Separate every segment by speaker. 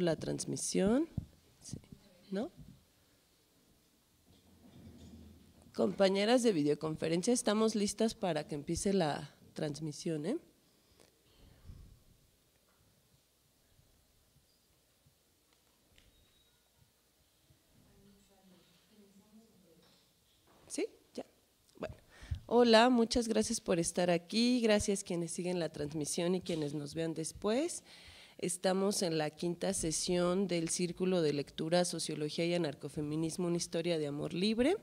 Speaker 1: la transmisión.
Speaker 2: ¿No?
Speaker 3: Compañeras de videoconferencia, estamos listas para que empiece la transmisión. ¿eh? ¿Sí? Ya. Bueno. Hola, muchas gracias por estar aquí, gracias quienes siguen la transmisión y quienes nos vean después. Estamos en la quinta sesión del Círculo de Lectura, Sociología y Anarcofeminismo, una historia de amor libre.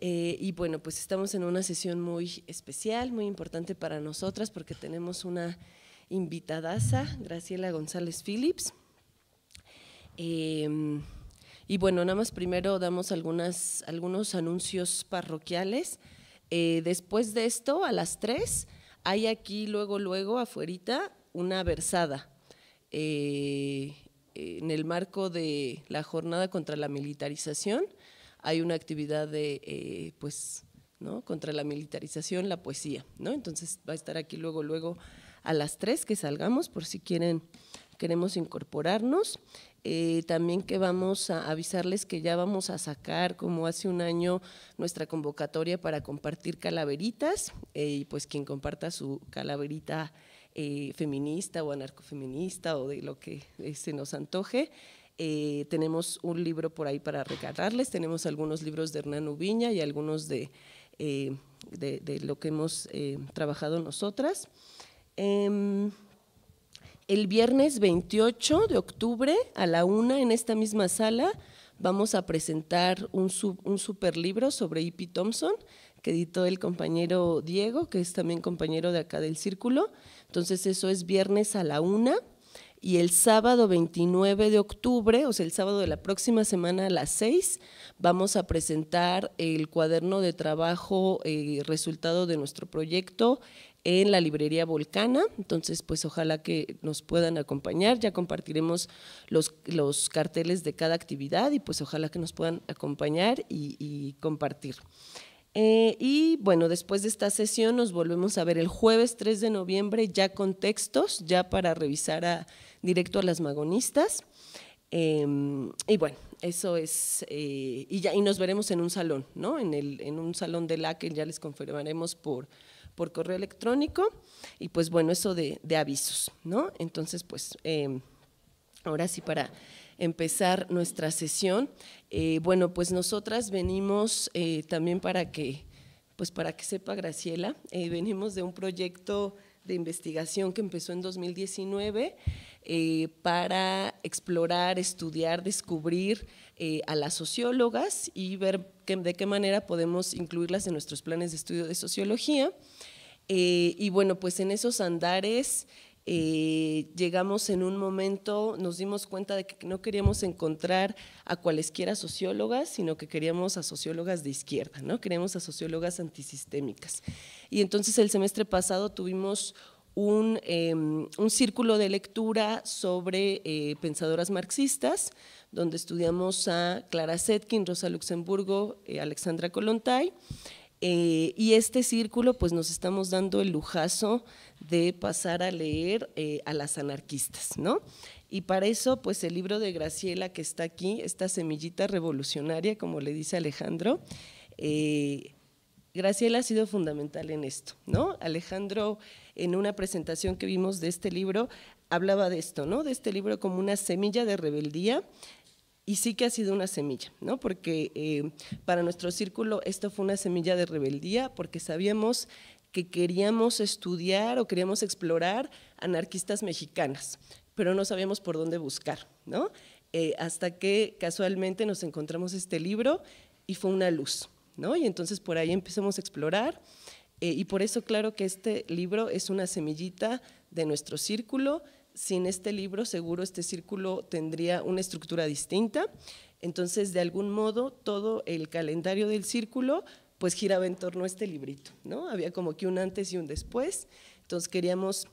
Speaker 3: Eh, y bueno, pues estamos en una sesión muy especial, muy importante para nosotras, porque tenemos una invitadaza, Graciela González Phillips. Em, y bueno, nada más primero damos algunas, algunos anuncios parroquiales. Eh, después de esto, a las tres hay aquí luego, luego, afuerita, una versada eh, eh, en el marco de la jornada contra la militarización, hay una actividad de, eh, pues, ¿no? Contra la militarización, la poesía, ¿no? Entonces va a estar aquí luego, luego a las tres que salgamos, por si quieren, queremos incorporarnos. también que vamos a avisarles que ya vamos a sacar, como hace un año, nuestra convocatoria para compartir calaveritas, y pues quien comparta su calaverita eh, feminista o anarcofeminista o de lo que eh, se nos antoje. Eh, tenemos un libro por ahí para regalarles, tenemos algunos libros de Hernán Ubiña y algunos de, lo que hemos trabajado nosotras. Em, el viernes 28 de octubre a la una en esta misma sala vamos a presentar un, un super libro sobre E.P. Thompson, que editó el compañero Diego, que es también compañero de acá del Círculo. Entonces eso es viernes a la una y el sábado 29 de octubre, o sea, el sábado de la próxima semana a las seis, vamos a presentar el cuaderno de trabajo eh, resultado de nuestro proyecto en la librería Volcana. Entonces, pues ojalá que nos puedan acompañar. Ya compartiremos los, los carteles de cada actividad y pues ojalá que nos puedan acompañar y compartir. Eh, y bueno, después de esta sesión nos volvemos a ver el jueves 3 de noviembre ya con textos, ya para revisar a, directo a las magonistas. Em, y bueno, eso es, eh, y, ya, y nos veremos en un salón, ¿no? En, el, en un salón de la que ya les confirmaremos por, por correo electrónico. Y pues bueno, eso de avisos, ¿no? Entonces, pues em, ahora sí para empezar nuestra sesión. Eh, bueno, pues nosotras venimos eh, también para que, pues para que sepa Graciela, eh, venimos de un proyecto de investigación que empezó en 2019 para explorar, estudiar, descubrir a las sociólogas y ver de qué manera podemos incluirlas en nuestros planes de estudio de sociología. y bueno, pues en esos andares eh, llegamos en un momento, nos dimos cuenta de que no queríamos encontrar a cualesquiera sociólogas, sino que queríamos a sociólogas de izquierda, ¿no? Queríamos a sociólogas antisistémicas. Y entonces el semestre pasado tuvimos un, em, círculo de lectura sobre eh, pensadoras marxistas, donde estudiamos a Clara Setkin, Rosa Luxemburgo, eh, Alexandra Kolontai, eh, y este círculo, pues nos estamos dando el lujazo de pasar a leer eh, a las anarquistas, ¿no? Y para eso, pues el libro de Graciela que está aquí, esta semillita revolucionaria, como le dice Alejandro, eh, Graciela ha sido fundamental en esto, ¿no? Alejandro, en una presentación que vimos de este libro, hablaba de esto, ¿no? De este libro como una semilla de rebeldía y sí que ha sido una semilla, ¿no? Porque eh, para nuestro círculo esto fue una semilla de rebeldía, porque sabíamos que queríamos estudiar o queríamos explorar anarquistas mexicanas, pero no sabíamos por dónde buscar, ¿no? Eh, hasta que casualmente nos encontramos este libro y fue una luz, ¿no? Y entonces por ahí empezamos a explorar eh, y por eso claro que este libro es una semillita de nuestro círculo, sin este libro seguro este círculo tendría una estructura distinta. Entonces, de algún modo, todo el calendario del círculo pues giraba en torno a este librito, ¿no? Había como que un antes y un después. Entonces queríamos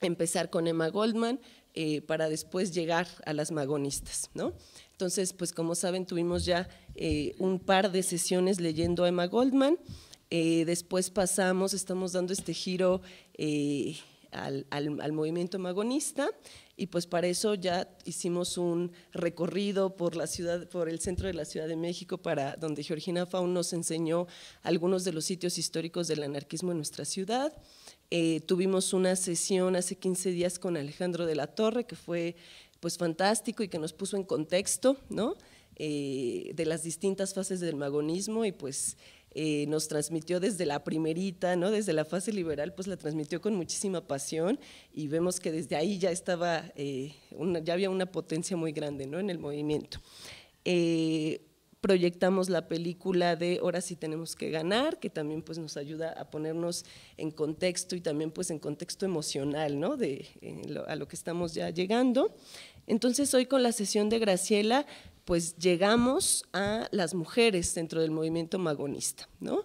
Speaker 3: empezar con Emma Goldman eh, para después llegar a las magonistas, ¿no? Entonces, pues como saben, tuvimos ya eh, un par de sesiones leyendo a Emma Goldman. Eh, después pasamos, estamos dando este giro al, movimiento magonista y pues para eso ya hicimos un recorrido por la ciudad, por el centro de la Ciudad de México, para donde Georgina Faun nos enseñó algunos de los sitios históricos del anarquismo en nuestra ciudad. Eh, tuvimos una sesión hace 15 días con Alejandro de la Torre que fue pues fantástico y que nos puso en contexto, ¿no? Eh, de las distintas fases del magonismo y pues eh, nos transmitió desde la primerita, ¿no? desde la fase liberal, pues la transmitió con muchísima pasión y vemos que desde ahí ya estaba, eh, ya había una potencia muy grande ¿no? en el movimiento. Eh, proyectamos la película de Ahora sí tenemos que ganar, que también pues nos ayuda a ponernos en contexto y también pues en contexto emocional, ¿no? De, a lo que estamos ya llegando. Entonces hoy con la sesión de Graciela pues llegamos a las mujeres dentro del movimiento magonista, ¿no?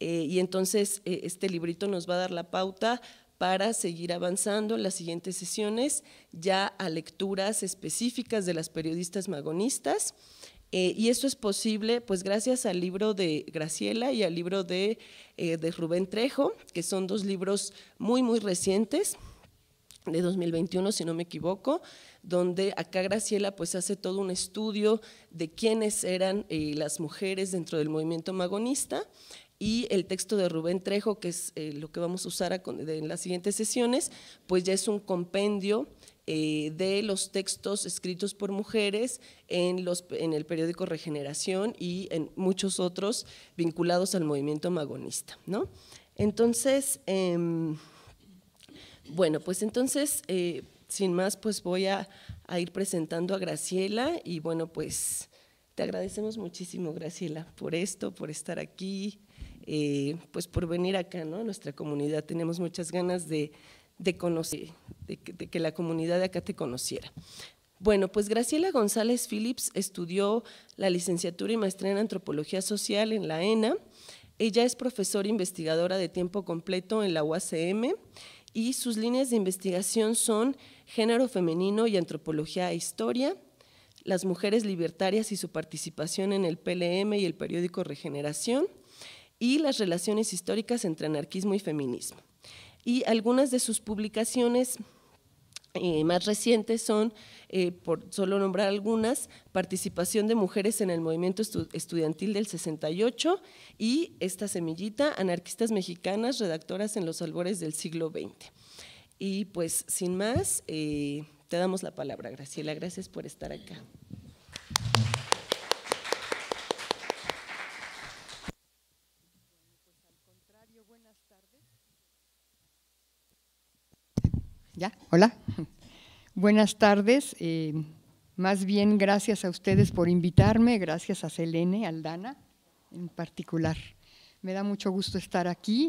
Speaker 3: Eh, y entonces eh, este librito nos va a dar la pauta para seguir avanzando en las siguientes sesiones, ya a lecturas específicas de las periodistas magonistas. Eh, y eso es posible, pues gracias al libro de Graciela y al libro de, de Rubén Trejo, que son dos libros muy, muy recientes, de 2021, si no me equivoco, donde acá Graciela pues hace todo un estudio de quiénes eran eh, las mujeres dentro del movimiento magonista y el texto de Rubén Trejo, que es eh, lo que vamos a usar en las siguientes sesiones, pues ya es un compendio eh, de los textos escritos por mujeres en, los, en el periódico Regeneración y en muchos otros vinculados al movimiento magonista. ¿no? Entonces, em, bueno, pues entonces, sin más, pues voy a, ir presentando a Graciela y bueno, pues te agradecemos muchísimo, Graciela, por esto, por estar aquí, eh, pues por venir acá, ¿no? Nuestra comunidad, tenemos muchas ganas de, conocer, de, de que la comunidad de acá te conociera. Bueno, pues Graciela González Phillips estudió la licenciatura y maestría en antropología social en la ENA. Ella es profesora investigadora de tiempo completo en la UACM y sus líneas de investigación son género femenino y antropología e historia, las mujeres libertarias y su participación en el PLM y el periódico Regeneración, y las relaciones históricas entre anarquismo y feminismo. Y algunas de sus publicaciones eh, más recientes son, eh, por solo nombrar algunas, participación de mujeres en el movimiento estudiantil del 68 y esta semillita, anarquistas mexicanas, redactoras en los albores del siglo XX. Y pues sin más, eh, te damos la palabra, Graciela. Gracias por estar acá.
Speaker 2: ¿Ya? Hola. Buenas tardes. Eh, más bien, gracias a ustedes por invitarme, gracias a Selene, Aldana en particular. Me da mucho gusto estar aquí,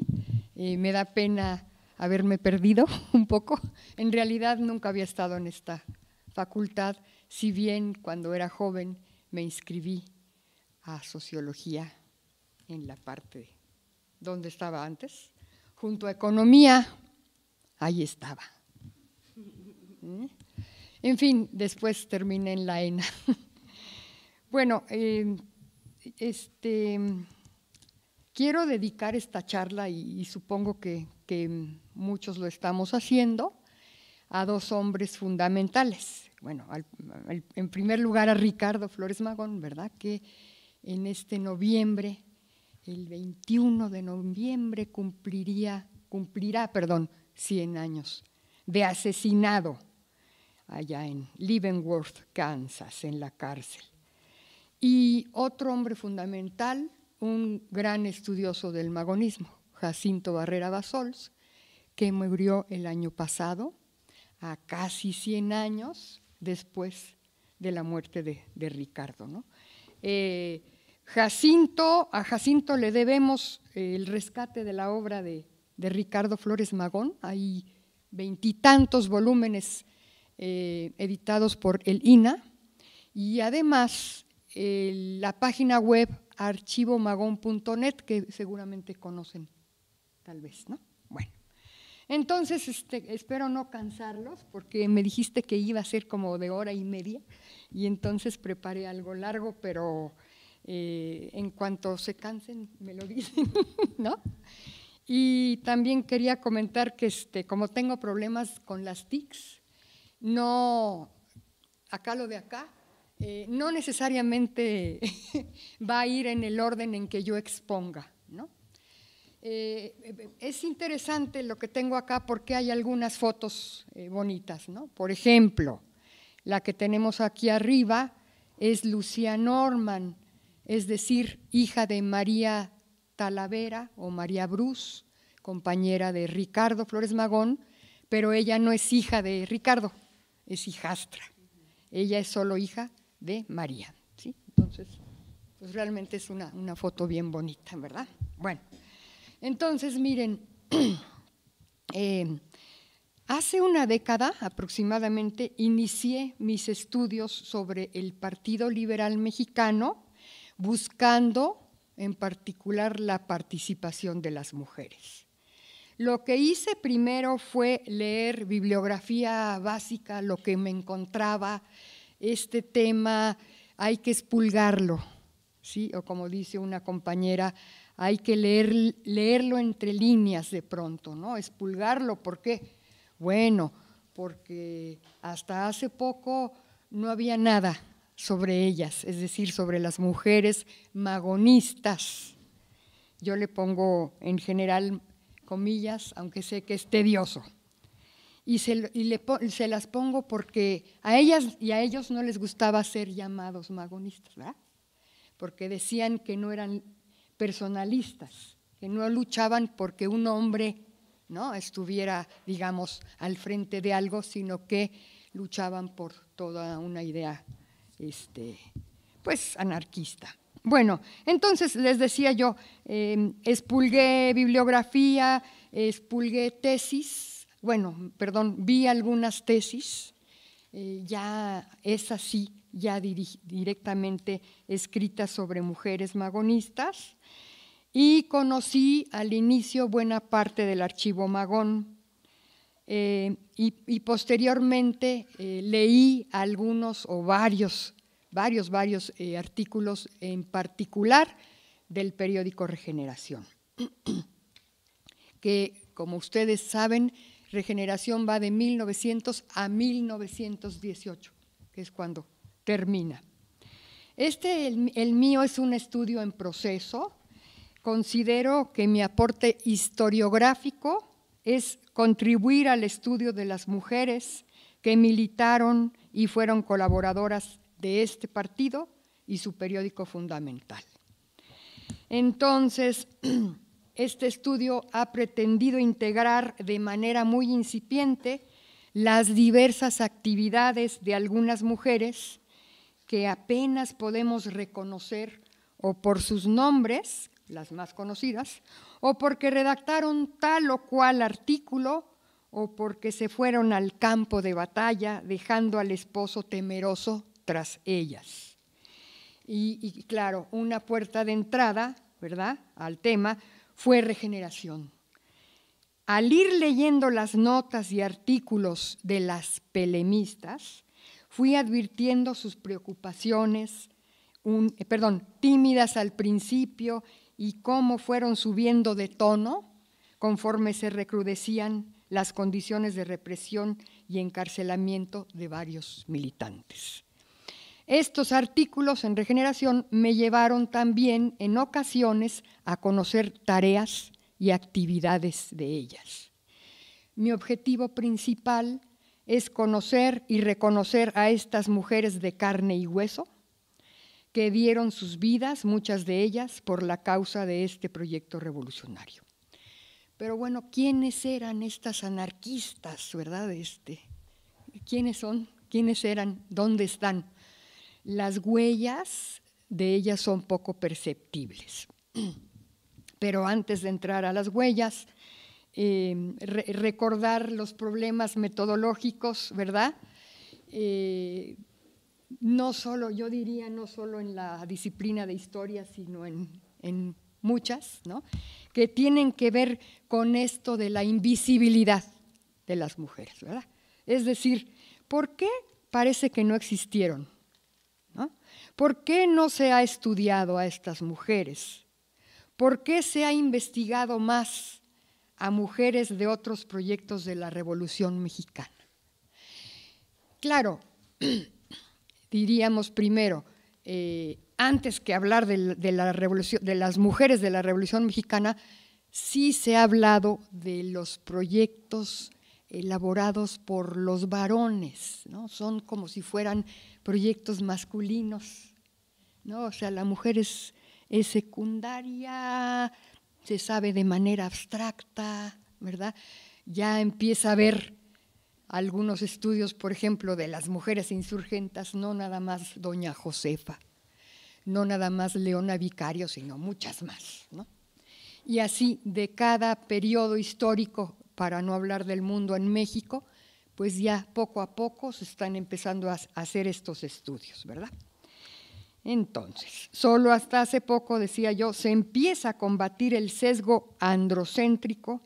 Speaker 2: eh, me da pena haberme perdido un poco. En realidad nunca había estado en esta facultad, si bien cuando era joven me inscribí a sociología en la parte donde estaba antes, junto a economía, ahí estaba. En fin, después terminé en la ENA. bueno, eh, este, quiero dedicar esta charla, y, supongo que, muchos lo estamos haciendo, a dos hombres fundamentales. Bueno, en primer lugar a Ricardo Flores Magón, ¿verdad? Que en este noviembre, el 21 de noviembre, cumpliría, cumplirá, perdón, 100 años de asesinado allá en Leavenworth, Kansas, en la cárcel. Y otro hombre fundamental, un gran estudioso del magonismo, Jacinto Barrera Basols, que murió el año pasado, a casi 100 años después de la muerte de, Ricardo. ¿no? Eh, Jacinto, a Jacinto le debemos eh, el rescate de la obra de Ricardo Flores Magón, hay veintitantos volúmenes eh, editados por el INA y además la página web archivomagón.net que seguramente conocen, tal vez, ¿no? Bueno, entonces este, espero no cansarlos porque me dijiste que iba a ser como de hora y media y entonces preparé algo largo, pero eh, en cuanto se cansen me lo dicen, ¿no? Y también quería comentar que este, como tengo problemas con las TICs, no, acá lo de acá, eh, no necesariamente va a ir en el orden en que yo exponga. ¿no? Eh, eh, es interesante lo que tengo acá porque hay algunas fotos bonitas. ¿no? Por ejemplo, la que tenemos aquí arriba es Lucía Norman, es decir, hija de María Talavera o María Bruce, compañera de Ricardo Flores Magón, pero ella no es hija de Ricardo, es hijastra. Ella es solo hija de María. ¿sí? Entonces, pues realmente es una, foto bien bonita, ¿verdad? Bueno, entonces miren, eh, hace una década aproximadamente inicié mis estudios sobre el Partido Liberal Mexicano buscando en particular la participación de las mujeres. Lo que hice primero fue leer bibliografía básica, lo que me encontraba, este tema hay que espulgarlo, ¿sí? o como dice una compañera, hay que leer, leerlo entre líneas de pronto, ¿no? Expulgarlo, ¿por qué? Bueno, porque hasta hace poco no había nada sobre ellas, es decir, sobre las mujeres magonistas. Yo le pongo en general comillas, aunque sé que es tedioso. Y, se, se, las pongo porque a ellas y a ellos no les gustaba ser llamados magonistas, Porque decían que no eran personalistas, que no luchaban porque un hombre ¿no? estuviera, digamos, al frente de algo, sino que luchaban por toda una idea este, pues anarquista. Bueno, entonces les decía yo, em, expulgué bibliografía, expulgué tesis, bueno, perdón, vi algunas tesis, eh, ya es así, ya directamente escritas sobre mujeres magonistas, y conocí al inicio buena parte del archivo Magón. Eh, y, y, posteriormente eh, leí algunos o varios varios, varios eh, artículos, en particular del periódico Regeneración, que como ustedes saben, Regeneración va de 1900 a 1918, que es cuando termina. Este, el mío, es un estudio en proceso. Considero que mi aporte historiográfico es contribuir al estudio de las mujeres que militaron y fueron colaboradoras de este partido y su periódico fundamental. Entonces, este estudio ha pretendido integrar de manera muy incipiente las diversas actividades de algunas mujeres que apenas podemos reconocer o por sus nombres, las más conocidas, o porque redactaron tal o cual artículo, o porque se fueron al campo de batalla dejando al esposo temeroso tras ellas. Y, claro, una puerta de entrada, ¿verdad?, al tema fue regeneración. Al ir leyendo las notas y artículos de las pelemistas, fui advirtiendo sus preocupaciones, eh, perdón, tímidas al principio y cómo fueron subiendo de tono conforme se recrudecían las condiciones de represión y encarcelamiento de varios militantes. Estos artículos en regeneración me llevaron también en ocasiones a conocer tareas y actividades de ellas. Mi objetivo principal es conocer y reconocer a estas mujeres de carne y hueso que dieron sus vidas, muchas de ellas, por la causa de este proyecto revolucionario. Pero bueno, ¿quiénes eran estas anarquistas, verdad? Este, ¿Quiénes son? ¿Quiénes eran? ¿Dónde están? las huellas de ellas son poco perceptibles. Pero antes de entrar a las huellas, em, recordar los problemas metodológicos, ¿verdad? Eh, no solo, yo diría, no solo en la disciplina de historia, sino en, en muchas, ¿no? Que tienen que ver con esto de la invisibilidad de las mujeres, ¿verdad? Es decir, ¿por qué parece que no existieron? ¿Por qué no se ha estudiado a estas mujeres? ¿Por qué se ha investigado más a mujeres de otros proyectos de la Revolución Mexicana? Claro, diríamos primero, eh, antes que hablar de las mujeres de la Revolución Mexicana, sí se ha hablado de los proyectos elaborados por los varones, ¿no? son como si fueran proyectos masculinos. ¿no? O sea, la mujer es, secundaria, se sabe de manera abstracta, ¿verdad? Ya empieza a haber algunos estudios, por ejemplo, de las mujeres insurgentas, no nada más doña Josefa, no nada más Leona Vicario, sino muchas más, ¿no? Y así, de cada periodo histórico para no hablar del mundo en México, pues ya poco a poco se están empezando a hacer estos estudios, ¿verdad? Entonces, solo hasta hace poco, decía yo, se empieza a combatir el sesgo androcéntrico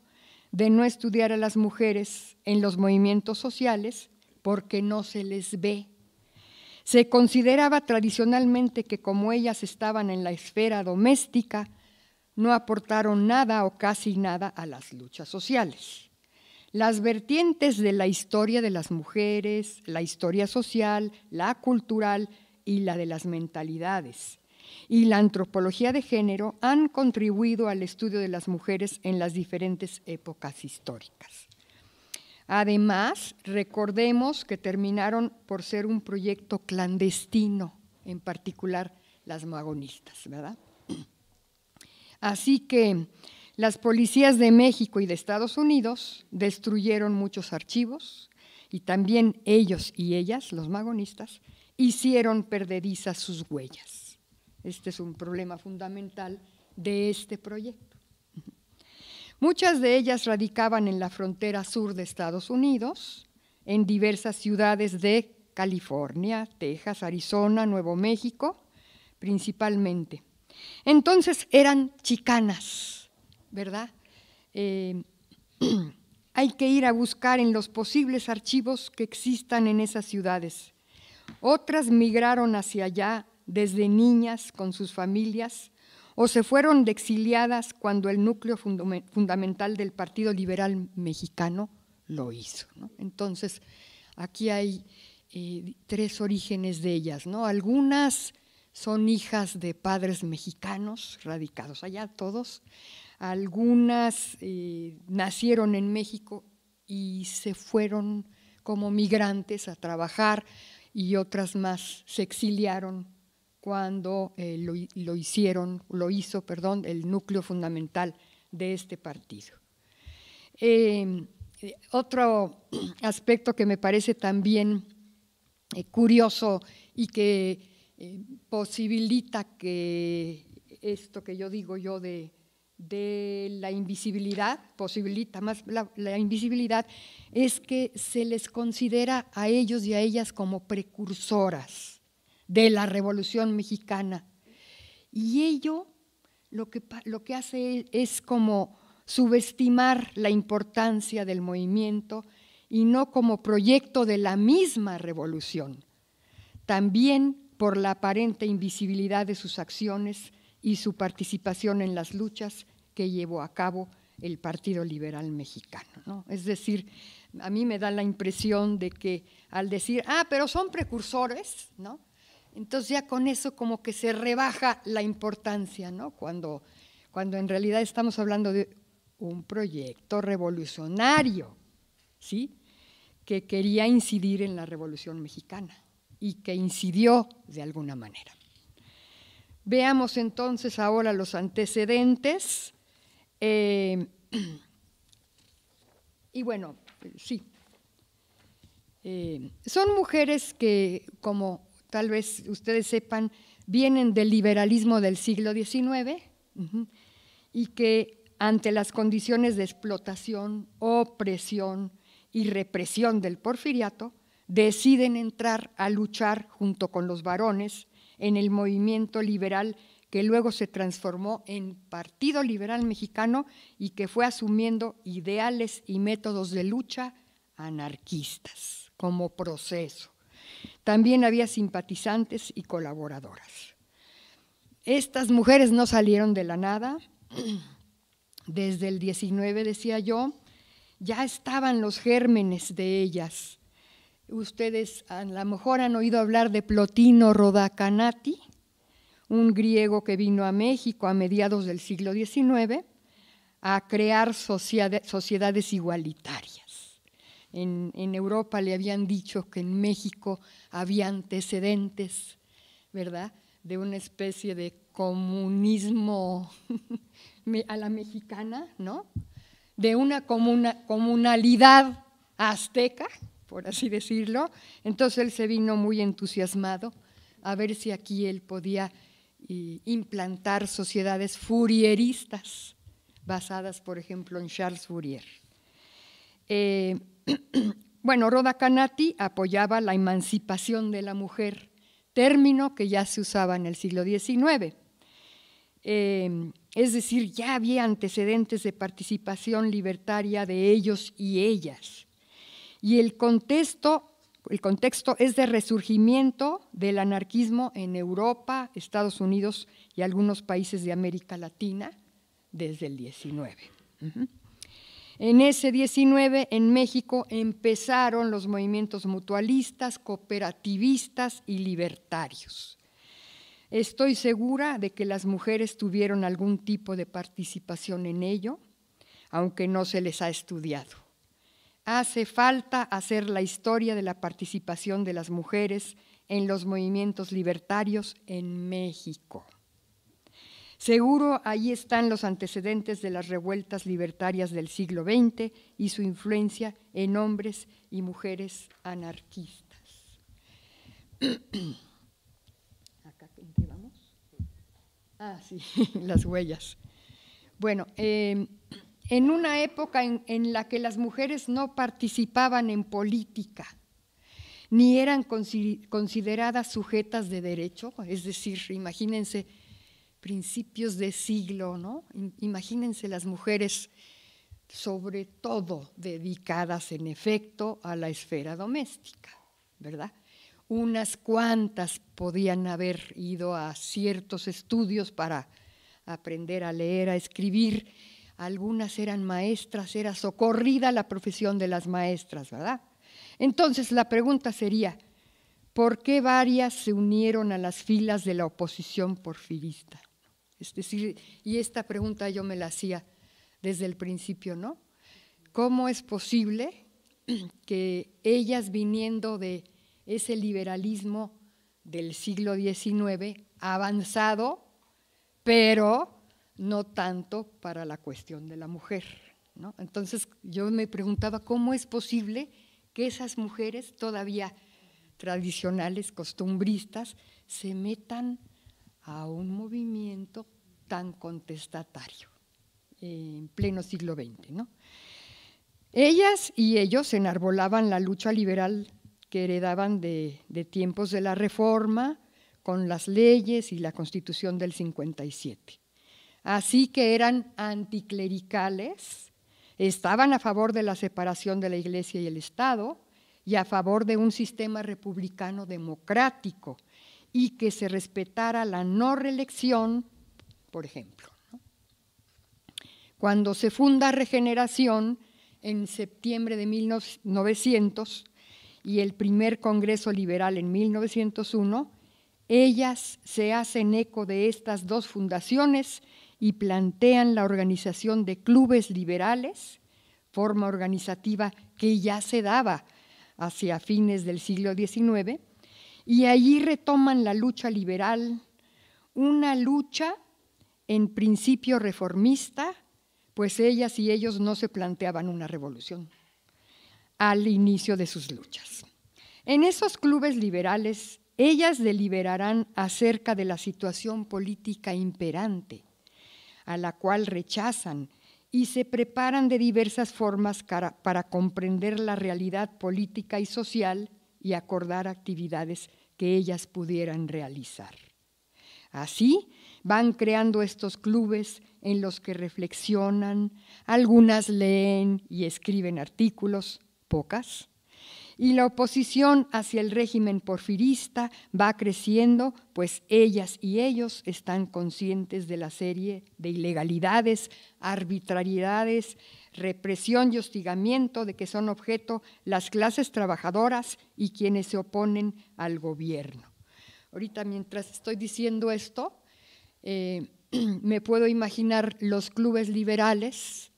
Speaker 2: de no estudiar a las mujeres en los movimientos sociales porque no se les ve. Se consideraba tradicionalmente que como ellas estaban en la esfera doméstica, no aportaron nada o casi nada a las luchas sociales. Las vertientes de la historia de las mujeres, la historia social, la cultural y la de las mentalidades y la antropología de género han contribuido al estudio de las mujeres en las diferentes épocas históricas. Además, recordemos que terminaron por ser un proyecto clandestino, en particular las magonistas, ¿verdad? Así que las policías de México y de Estados Unidos destruyeron muchos archivos y también ellos y ellas, los magonistas, hicieron perdedizas sus huellas. Este es un problema fundamental de este proyecto. Muchas de ellas radicaban en la frontera sur de Estados Unidos, en diversas ciudades de California, Texas, Arizona, Nuevo México, principalmente. Entonces eran chicanas, ¿verdad? Eh, hay que ir a buscar en los posibles archivos que existan en esas ciudades. Otras migraron hacia allá desde niñas con sus familias o se fueron de exiliadas cuando el núcleo fundamental del Partido Liberal Mexicano lo hizo. Entonces, aquí hay eh, tres orígenes de ellas. ¿no? Algunas son hijas de padres mexicanos radicados allá, todos. Algunas eh, nacieron en México y se fueron como migrantes a trabajar y otras más se exiliaron cuando eh, lo, hicieron, lo hizo, perdón, el núcleo fundamental de este partido. Em, otro aspecto que me parece también eh, curioso y que eh, posibilita que esto que yo digo yo de, la invisibilidad, posibilita más la, invisibilidad, es que se les considera a ellos y a ellas como precursoras de la Revolución Mexicana. Y ello lo que, lo que hace es como subestimar la importancia del movimiento y no como proyecto de la misma revolución. También por la aparente invisibilidad de sus acciones y su participación en las luchas que llevó a cabo el Partido Liberal Mexicano. Es decir, a mí me da la impresión de que al decir, ah, pero son precursores, ¿no? Entonces ya con eso como que se rebaja la importancia, ¿no? Cuando, cuando en realidad estamos hablando de un proyecto revolucionario, ¿sí? Que quería incidir en la Revolución Mexicana y que incidió de alguna manera. Veamos entonces ahora los antecedentes. Eh, y bueno, sí. Eh, son mujeres que, como tal vez ustedes sepan, vienen del liberalismo del siglo XIX y que ante las condiciones de explotación, opresión y represión del porfiriato, deciden entrar a luchar junto con los varones en el movimiento liberal que luego se transformó en Partido Liberal Mexicano y que fue asumiendo ideales y métodos de lucha anarquistas como proceso. También había simpatizantes y colaboradoras. Estas mujeres no salieron de la nada. Desde el 19, decía yo, ya estaban los gérmenes de ellas Ustedes a lo mejor han oído hablar de Plotino Rodacanati, un griego que vino a México a mediados del siglo XIX a crear sociedades igualitarias. En, Europa le habían dicho que en México había antecedentes, ¿verdad?, de una especie de comunismo a la mexicana, ¿no? De una comunalidad azteca, por así decirlo. Entonces él se vino muy entusiasmado a ver si aquí él podía implantar sociedades furieristas, basadas, por ejemplo, en Charles Fourier. Eh, bueno, Roda Canati apoyaba la emancipación de la mujer, término que ya se usaba en el siglo XIX. Eh, es decir, ya había antecedentes de participación libertaria de ellos y ellas. Y el contexto, el contexto es de resurgimiento del anarquismo en Europa, Estados Unidos y algunos países de América Latina desde el 19. En ese 19, en México, empezaron los movimientos mutualistas, cooperativistas y libertarios. Estoy segura de que las mujeres tuvieron algún tipo de participación en ello, aunque no se les ha estudiado. Hace falta hacer la historia de la participación de las mujeres en los movimientos libertarios en México. Seguro ahí están los antecedentes de las revueltas libertarias del siglo XX y su influencia en hombres y mujeres anarquistas. ¿Acá vamos? Ah, sí, las huellas. Bueno, em, en una época en, la que las mujeres no participaban en política, ni eran consideradas sujetas de derecho, es decir, imagínense principios de siglo, ¿no? Imagínense las mujeres sobre todo dedicadas en efecto a la esfera doméstica, ¿verdad? Unas cuantas podían haber ido a ciertos estudios para aprender a leer, a escribir, algunas eran maestras, era socorrida la profesión de las maestras, ¿verdad? Entonces la pregunta sería, ¿por qué varias se unieron a las filas de la oposición porfirista? Es decir, y esta pregunta yo me la hacía desde el principio, ¿no? ¿Cómo es posible que ellas viniendo de ese liberalismo del siglo XIX avanzado, pero no tanto para la cuestión de la mujer. Entonces yo me preguntaba cómo es posible que esas mujeres todavía tradicionales, costumbristas, se metan a un movimiento tan contestatario en pleno siglo XX. Ellas y ellos enarbolaban la lucha liberal que heredaban de, de, tiempos de la Reforma con las leyes y la Constitución del 57 así que eran anticlericales, estaban a favor de la separación de la Iglesia y el Estado y a favor de un sistema republicano democrático y que se respetara la no reelección, por ejemplo. Cuando se funda Regeneración en septiembre de 1900 y el primer Congreso Liberal en 1901, ellas se hacen eco de estas dos fundaciones y plantean la organización de clubes liberales, forma organizativa que ya se daba hacia fines del siglo XIX, y allí retoman la lucha liberal, una lucha en principio reformista, pues ellas y ellos no se planteaban una revolución al inicio de sus luchas. En esos clubes liberales, ellas deliberarán acerca de la situación política imperante a la cual rechazan y se preparan de diversas formas para comprender la realidad política y social y acordar actividades que ellas pudieran realizar. Así van creando estos clubes en los que reflexionan, algunas leen y escriben artículos, pocas, y la oposición hacia el régimen porfirista va creciendo, pues ellas y ellos están conscientes de la serie de ilegalidades, arbitrariedades, represión y hostigamiento de que son objeto las clases trabajadoras y quienes se oponen al gobierno. Ahorita mientras estoy diciendo esto, eh, me puedo imaginar los clubes liberales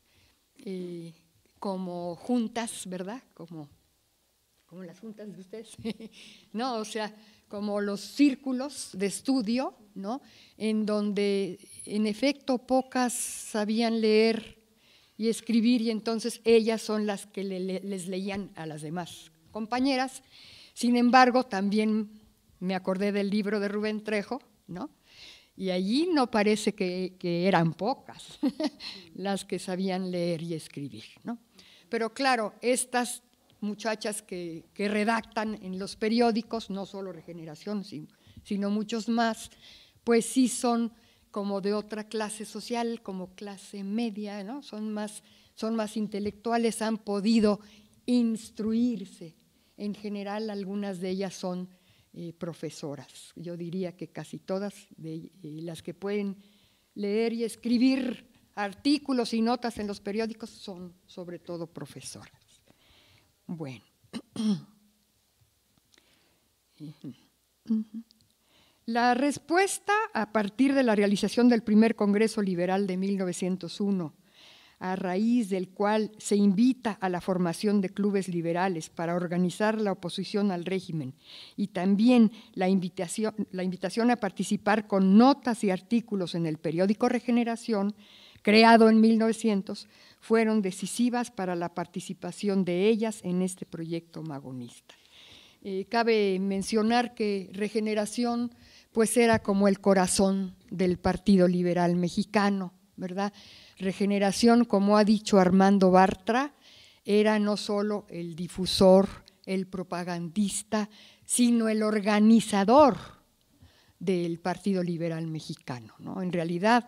Speaker 2: eh, como juntas, ¿verdad? Como como las juntas de ustedes, ¿no? O sea, como los círculos de estudio, ¿no? En donde en efecto pocas sabían leer y escribir y entonces ellas son las que les leían a las demás compañeras. Sin embargo, también me acordé del libro de Rubén Trejo, ¿no? Y allí no parece que, que eran pocas las que sabían leer y escribir, ¿no? Pero claro, estas muchachas que, redactan en los periódicos, no solo Regeneración, sino muchos más, pues sí son como de otra clase social, como clase media, ¿no? son, más, son más intelectuales, han podido instruirse. En general, algunas de ellas son eh, profesoras. Yo diría que casi todas eh, las que pueden leer y escribir artículos y notas en los periódicos son sobre todo profesoras. Bueno. La respuesta a partir de la realización del primer Congreso Liberal de 1901, a raíz del cual se invita a la formación de clubes liberales para organizar la oposición al régimen y también la invitación, la invitación a participar con notas y artículos en el periódico Regeneración, creado en 1900, fueron decisivas para la participación de ellas en este proyecto magonista. Eh, cabe mencionar que Regeneración pues era como el corazón del Partido Liberal Mexicano, ¿verdad? Regeneración, como ha dicho Armando Bartra, era no solo el difusor, el propagandista, sino el organizador del Partido Liberal Mexicano. ¿no? En realidad,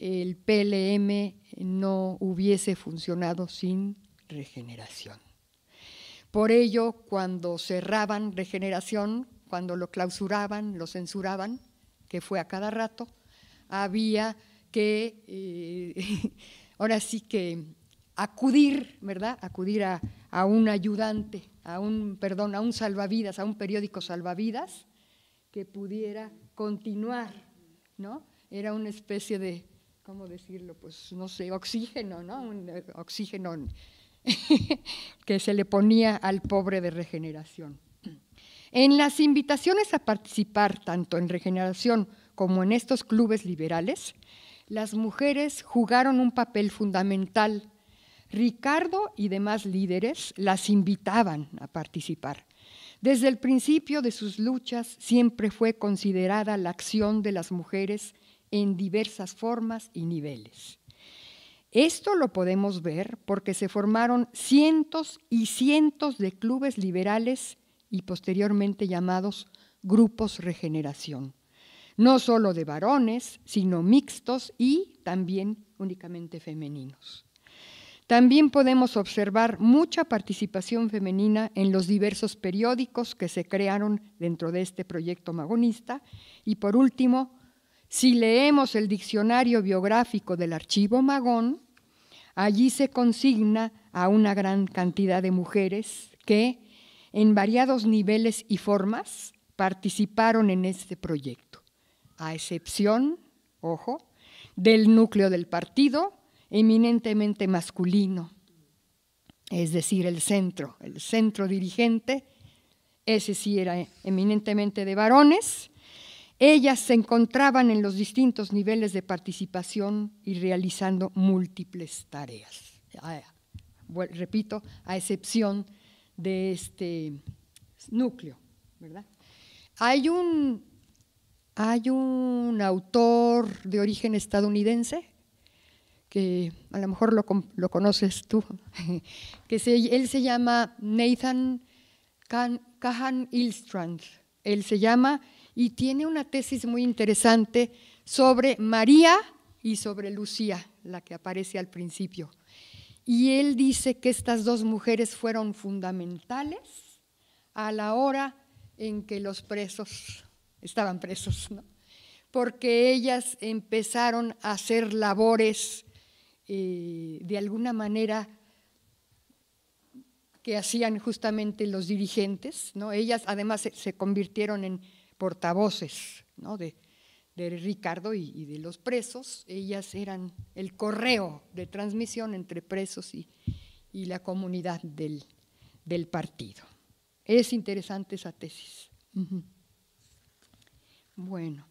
Speaker 2: el PLM no hubiese funcionado sin regeneración. Por ello, cuando cerraban regeneración, cuando lo clausuraban, lo censuraban, que fue a cada rato, había que, eh, ahora sí que acudir, ¿verdad? Acudir a, a, un ayudante, a un, perdón, a un salvavidas, a un periódico salvavidas que pudiera continuar, ¿no? Era una especie de ¿cómo decirlo? Pues no sé, oxígeno, ¿no? Eh, oxígeno que se le ponía al pobre de regeneración. En las invitaciones a participar tanto en regeneración como en estos clubes liberales, las mujeres jugaron un papel fundamental. Ricardo y demás líderes las invitaban a participar. Desde el principio de sus luchas siempre fue considerada la acción de las mujeres en diversas formas y niveles. Esto lo podemos ver porque se formaron cientos y cientos de clubes liberales y posteriormente llamados grupos regeneración, no solo de varones, sino mixtos y también únicamente femeninos. También podemos observar mucha participación femenina en los diversos periódicos que se crearon dentro de este proyecto magonista y por último, si leemos el diccionario biográfico del archivo Magón, allí se consigna a una gran cantidad de mujeres que, en variados niveles y formas, participaron en este proyecto, a excepción, ojo, del núcleo del partido eminentemente masculino, es decir, el centro, el centro dirigente, ese sí era eminentemente de varones, ellas se encontraban en los distintos niveles de participación y realizando múltiples tareas. repito, a excepción de este núcleo, Hay un, hay un autor de origen estadounidense que a lo mejor lo, conoces tú, que él se llama Nathan Cahan Ilstrand. Él se llama y tiene una tesis muy interesante sobre María y sobre Lucía, la que aparece al principio. Y él dice que estas dos mujeres fueron fundamentales a la hora en que los presos estaban presos, porque ellas empezaron a hacer labores eh, de alguna manera que hacían justamente los dirigentes. ¿no? Ellas además se convirtieron en portavoces de, Ricardo y, de los presos. Ellas eran el correo de transmisión entre presos y, la comunidad del, partido. Es interesante esa tesis. Bueno,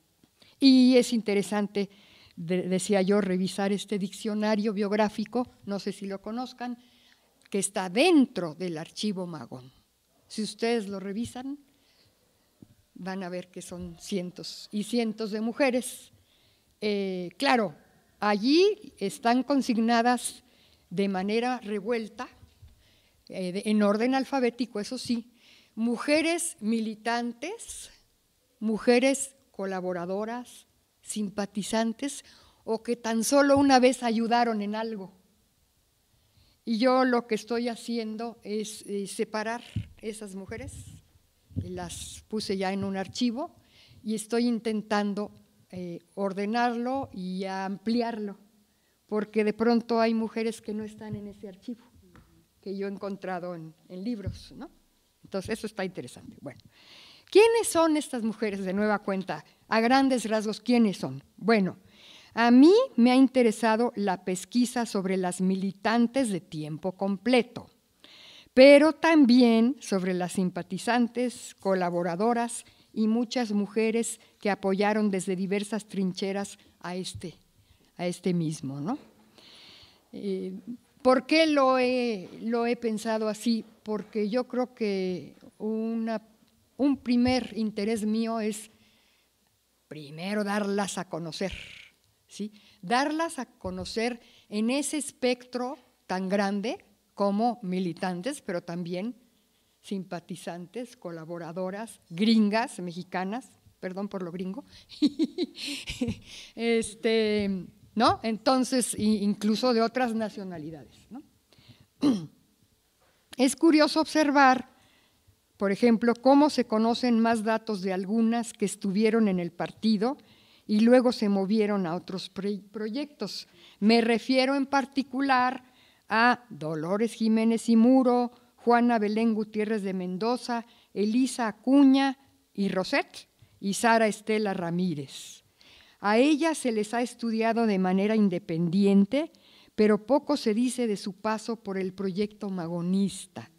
Speaker 2: y es interesante, decía yo, revisar este diccionario biográfico, no sé si lo conozcan, que está dentro del archivo Magón. Si ustedes lo revisan, van a ver que son cientos y cientos de mujeres. Eh, claro, allí están consignadas de manera revuelta, eh, en orden alfabético, eso sí, mujeres militantes, mujeres colaboradoras, simpatizantes o que tan solo una vez ayudaron en algo. Y yo lo que estoy haciendo es eh, separar esas mujeres las puse ya en un archivo y estoy intentando eh, ordenarlo y ampliarlo, porque de pronto hay mujeres que no están en ese archivo que yo he encontrado en, en libros, ¿no? Entonces, eso está interesante. Bueno, ¿quiénes son estas mujeres de nueva cuenta? A grandes rasgos, ¿quiénes son? Bueno, a mí me ha interesado la pesquisa sobre las militantes de tiempo completo pero también sobre las simpatizantes, colaboradoras y muchas mujeres que apoyaron desde diversas trincheras a este, a este mismo. ¿no? Eh, ¿Por qué lo he, pensado así? Porque yo creo que un primer interés mío es primero darlas a conocer, ¿sí? darlas a conocer en ese espectro tan grande como militantes, pero también simpatizantes, colaboradoras, gringas, mexicanas, perdón por lo gringo. este, ¿no? Entonces, incluso de otras nacionalidades. ¿no? Es curioso observar, por ejemplo, cómo se conocen más datos de algunas que estuvieron en el partido y luego se movieron a otros proyectos. Me refiero en particular a Dolores Jiménez y Muro, Juana Belén Gutiérrez de Mendoza, Elisa Acuña y Roset y Sara Estela Ramírez. A ellas se les ha estudiado de manera independiente, pero poco se dice de su paso por el proyecto magonista.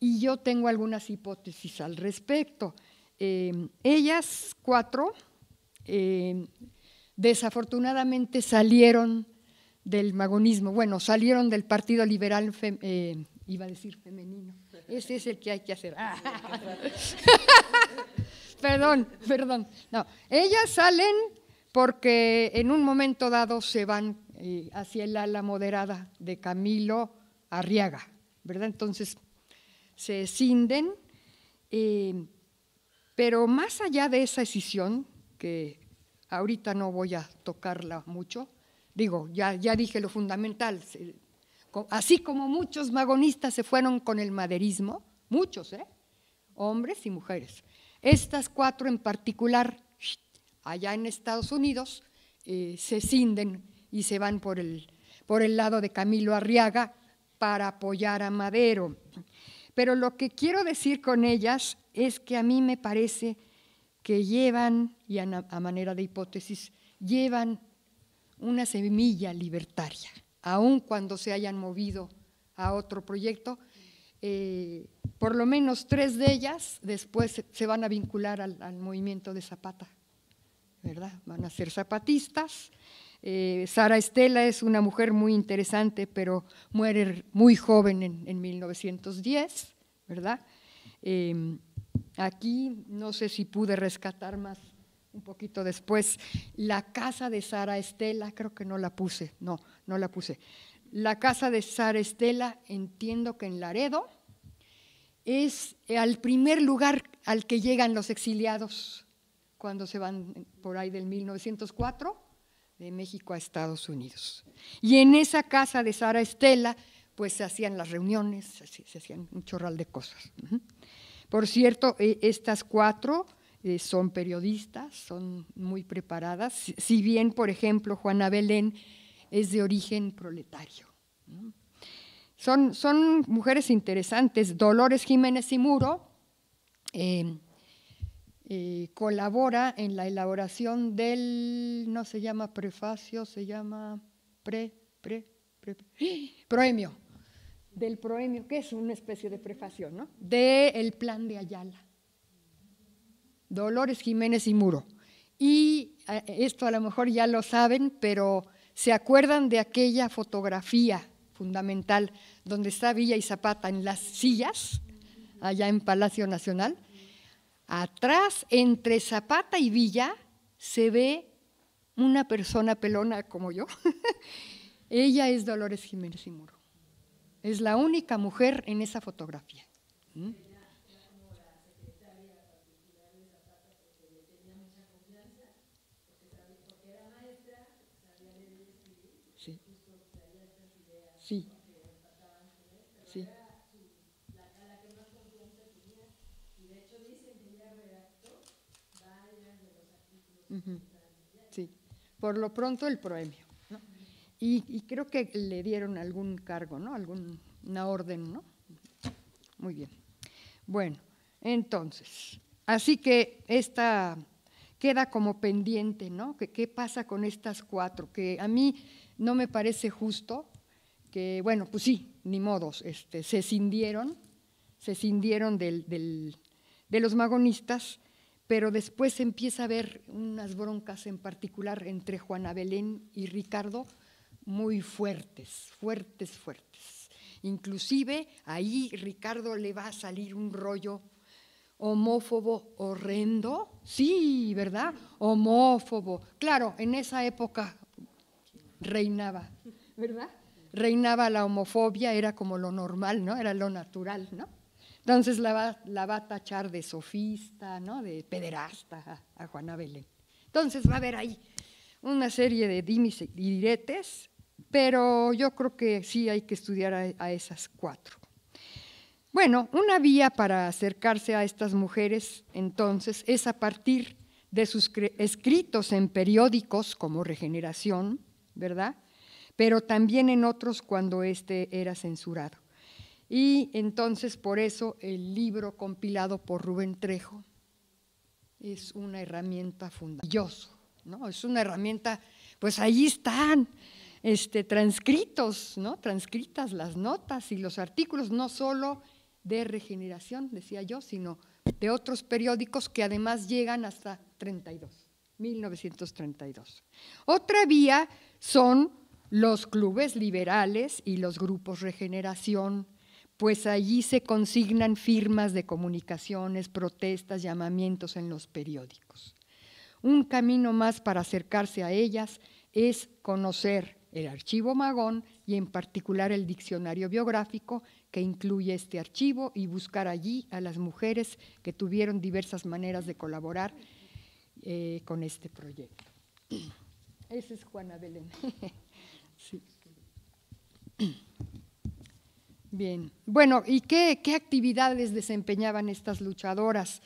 Speaker 2: Y yo tengo algunas hipótesis al respecto. Em, ellas cuatro em, desafortunadamente salieron del magonismo. Bueno, salieron del Partido Liberal, eh, iba a decir femenino. Ese es el que hay que hacer. Ah. perdón, perdón. No, ellas salen porque en un momento dado se van eh, hacia el ala moderada de Camilo Arriaga, ¿verdad? Entonces se escinden, eh, pero más allá de esa escisión, que ahorita no voy a tocarla mucho, Digo, ya, ya dije lo fundamental. Así como muchos magonistas se fueron con el maderismo, muchos, ¿eh? hombres y mujeres. Estas cuatro en particular, allá en Estados Unidos, eh, se cinden y se van por el, por el lado de Camilo Arriaga para apoyar a Madero. Pero lo que quiero decir con ellas es que a mí me parece que llevan, y a, manera de hipótesis, llevan una semilla libertaria, aun cuando se hayan movido a otro proyecto. Eh, por lo menos tres de ellas después se van a vincular al, movimiento de Zapata, ¿verdad? Van a ser zapatistas. Eh, Sara Estela es una mujer muy interesante, pero muere muy joven en, 1910, ¿verdad? Eh, aquí no sé si pude rescatar más un poquito después, la casa de Sara Estela, creo que no la puse, no, no la puse. La casa de Sara Estela, entiendo que en Laredo, es al primer lugar al que llegan los exiliados cuando se van por ahí del 1904 de México a Estados Unidos. Y en esa casa de Sara Estela, pues se hacían las reuniones, se hacían un chorral de cosas. Por cierto, eh, estas cuatro eh, son periodistas, son muy preparadas, si, bien, por ejemplo, Juana Belén es de origen proletario. Son, son, mujeres interesantes. Dolores Jiménez y Muro em, eh, colabora en la elaboración del, no se llama prefacio, se llama pre, pre, pre, ¡Ah! proemio, del proemio, que es una especie de prefacio, ¿no? Del plan de Ayala Dolores Jiménez y Muro. Y eh, esto a lo mejor ya lo saben, pero se acuerdan de aquella fotografía fundamental donde está Villa y Zapata en las sillas, allá en Palacio Nacional. Atrás, entre Zapata y Villa, se ve una persona pelona como yo. Ella es Dolores Jiménez y Muro. Es la única mujer en esa fotografía. ¿Mm? Sí, por lo pronto el premio. Y, creo que le dieron algún cargo, ¿no? Alguna orden, ¿no? Muy bien. Bueno, entonces, así que esta queda como pendiente, ¿no? ¿Qué, qué pasa con estas cuatro? Que a mí no me parece justo que, bueno, pues sí, ni modos, este, se cindieron, se cindieron de los magonistas pero después empieza a haber unas broncas en particular entre Juana Belén y Ricardo muy fuertes, fuertes, fuertes. Inclusive ahí Ricardo le va a salir un rollo homófobo horrendo, sí, ¿verdad? Homófobo. Claro, en esa época reinaba, ¿verdad? Reinaba la homofobia, era como lo normal, ¿no? Era lo natural, ¿no? Entonces la va, a tachar de sofista, ¿no? de pederasta a, Juana Belén. Entonces va a haber ahí una serie de dimis y diretes, pero yo creo que sí hay que estudiar a, a esas cuatro. Bueno, una vía para acercarse a estas mujeres entonces es a partir de sus escritos en periódicos como Regeneración, ¿verdad? Pero también en otros cuando este era censurado. Y entonces por eso el libro compilado por Rubén Trejo es una herramienta fundamental. ¿no? Es una herramienta, pues ahí están este, transcritos, ¿no? transcritas las notas y los artículos, no solo de regeneración, decía yo, sino de otros periódicos que además llegan hasta 32, 1932. Otra vía son los clubes liberales y los grupos regeneración pues allí se consignan firmas de comunicaciones, protestas, llamamientos en los periódicos. Un camino más para acercarse a ellas es conocer el archivo Magón y en particular el diccionario biográfico que incluye este archivo y buscar allí a las mujeres que tuvieron diversas maneras de colaborar eh, con este proyecto. Esa es Juana Belén. sí. Bien, bueno, ¿y qué, actividades desempeñaban estas luchadoras?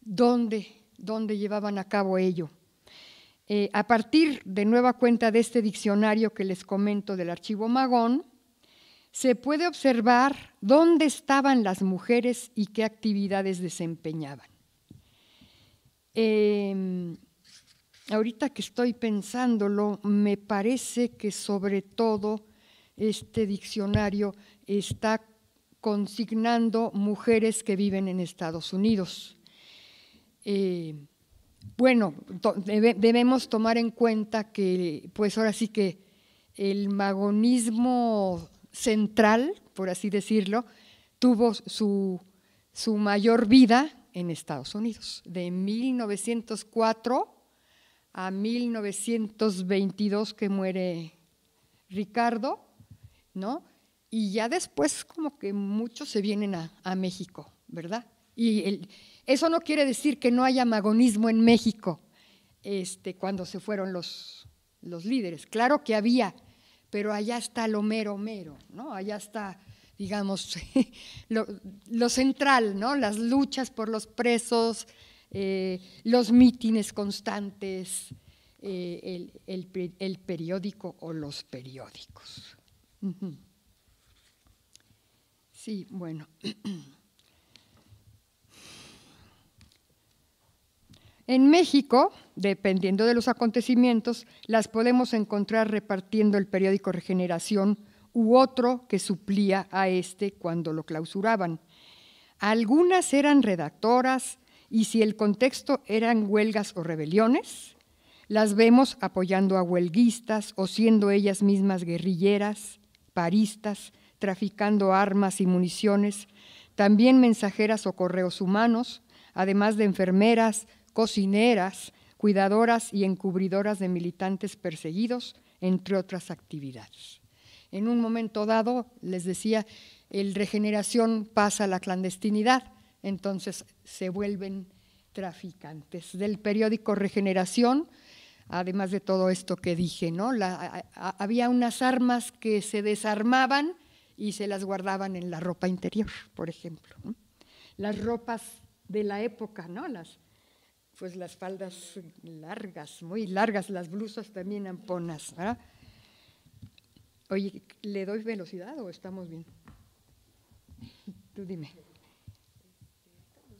Speaker 2: ¿Dónde, llevaban a cabo ello? Eh, a partir de nueva cuenta de este diccionario que les comento del archivo Magón, se puede observar dónde estaban las mujeres y qué actividades desempeñaban. Em, ahorita que estoy pensándolo, me parece que sobre todo este diccionario está consignando mujeres que viven en Estados Unidos. Eh, bueno, debemos tomar en cuenta que, pues ahora sí que el magonismo central, por así decirlo, tuvo su, su mayor vida en Estados Unidos, de 1904 a 1922 que muere Ricardo, ¿no? Y ya después como que muchos se vienen a, México, ¿verdad? Y eso no quiere decir que no haya magonismo en México este, cuando se fueron los, los líderes. Claro que había, pero allá está lo mero mero, ¿no? Allá está, digamos, lo, central, ¿no? Las luchas por los presos, eh, los mítines constantes, eh, el, periódico o los periódicos. Sí, bueno. En México, dependiendo de los acontecimientos, las podemos encontrar repartiendo el periódico Regeneración u otro que suplía a este cuando lo clausuraban. Algunas eran redactoras y si el contexto eran huelgas o rebeliones, las vemos apoyando a huelguistas o siendo ellas mismas guerrilleras, paristas, traficando armas y municiones, también mensajeras o correos humanos, además de enfermeras, cocineras, cuidadoras y encubridoras de militantes perseguidos, entre otras actividades. En un momento dado, les decía, el regeneración pasa a la clandestinidad, entonces se vuelven traficantes. Del periódico Regeneración, además de todo esto que dije, ¿no? había unas armas que se desarmaban y se las guardaban en la ropa interior, por ejemplo. Las ropas de la época, ¿no? Las, pues las faldas largas, muy largas, las blusas también amponas. ¿verdad? Oye, ¿le doy velocidad o estamos bien? Tú dime.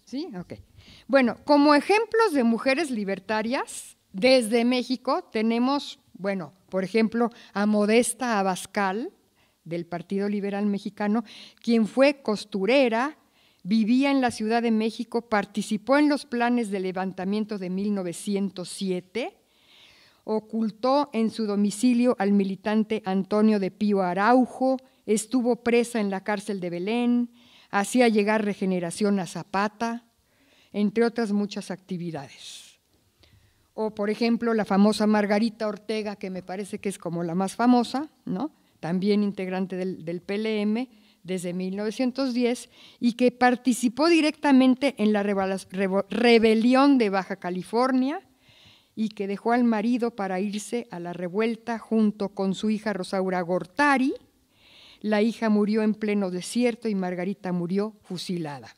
Speaker 2: ¿Sí? Ok. Bueno, como ejemplos de mujeres libertarias, desde México tenemos, bueno, por ejemplo, a Modesta Abascal, del Partido Liberal Mexicano, quien fue costurera, vivía en la Ciudad de México, participó en los planes de levantamiento de 1907, ocultó en su domicilio al militante Antonio de Pío Araujo, estuvo presa en la cárcel de Belén, hacía llegar regeneración a Zapata, entre otras muchas actividades. O, por ejemplo, la famosa Margarita Ortega, que me parece que es como la más famosa, ¿no? también integrante del, PLM desde 1910 y que participó directamente en la rebelión de Baja California y que dejó al marido para irse a la revuelta junto con su hija Rosaura Gortari. La hija murió en pleno desierto y Margarita murió fusilada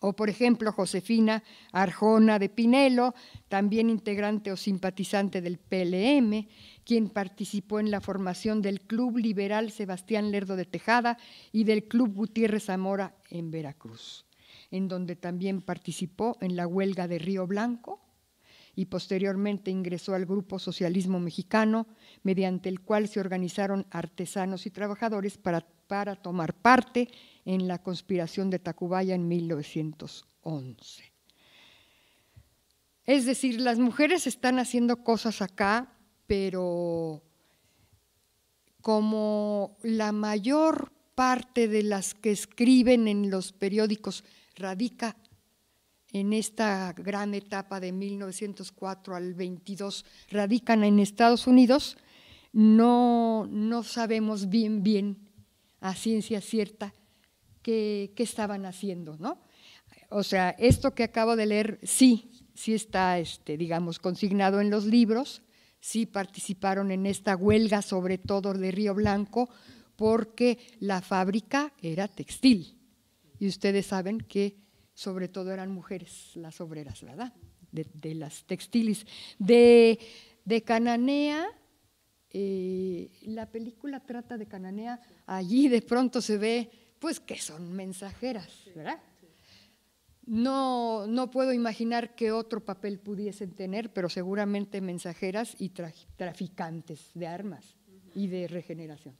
Speaker 2: o por ejemplo Josefina Arjona de Pinelo, también integrante o simpatizante del PLM, quien participó en la formación del Club Liberal Sebastián Lerdo de Tejada y del Club Gutiérrez Zamora en Veracruz, en donde también participó en la huelga de Río Blanco y posteriormente ingresó al Grupo Socialismo Mexicano, mediante el cual se organizaron artesanos y trabajadores para, para tomar parte en la conspiración de Tacubaya en 1911. Es decir, las mujeres están haciendo cosas acá, pero como la mayor parte de las que escriben en los periódicos radica en esta gran etapa de 1904 al 22, radican en Estados Unidos, no, no sabemos bien, bien, a ciencia cierta, qué, estaban haciendo, ¿no? O sea, esto que acabo de leer, sí, sí está, este, digamos, consignado en los libros, sí participaron en esta huelga, sobre todo de Río Blanco, porque la fábrica era textil. Y ustedes saben que sobre todo eran mujeres las obreras, ¿verdad? De, las textiles. De, Cananea, eh, la película trata de Cananea, allí de pronto se ve pues que son mensajeras, ¿verdad? No, no puedo imaginar qué otro papel pudiesen tener, pero seguramente mensajeras y traficantes de armas y de regeneración.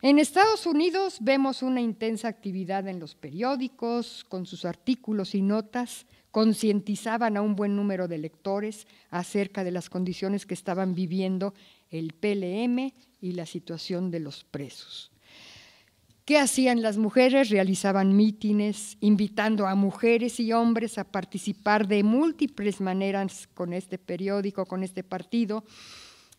Speaker 2: En Estados Unidos vemos una intensa actividad en los periódicos, con sus artículos y notas, concientizaban a un buen número de lectores acerca de las condiciones que estaban viviendo el PLM y la situación de los presos. ¿Qué hacían las mujeres? Realizaban mítines, invitando a mujeres y hombres a participar de múltiples maneras con este periódico, con este partido,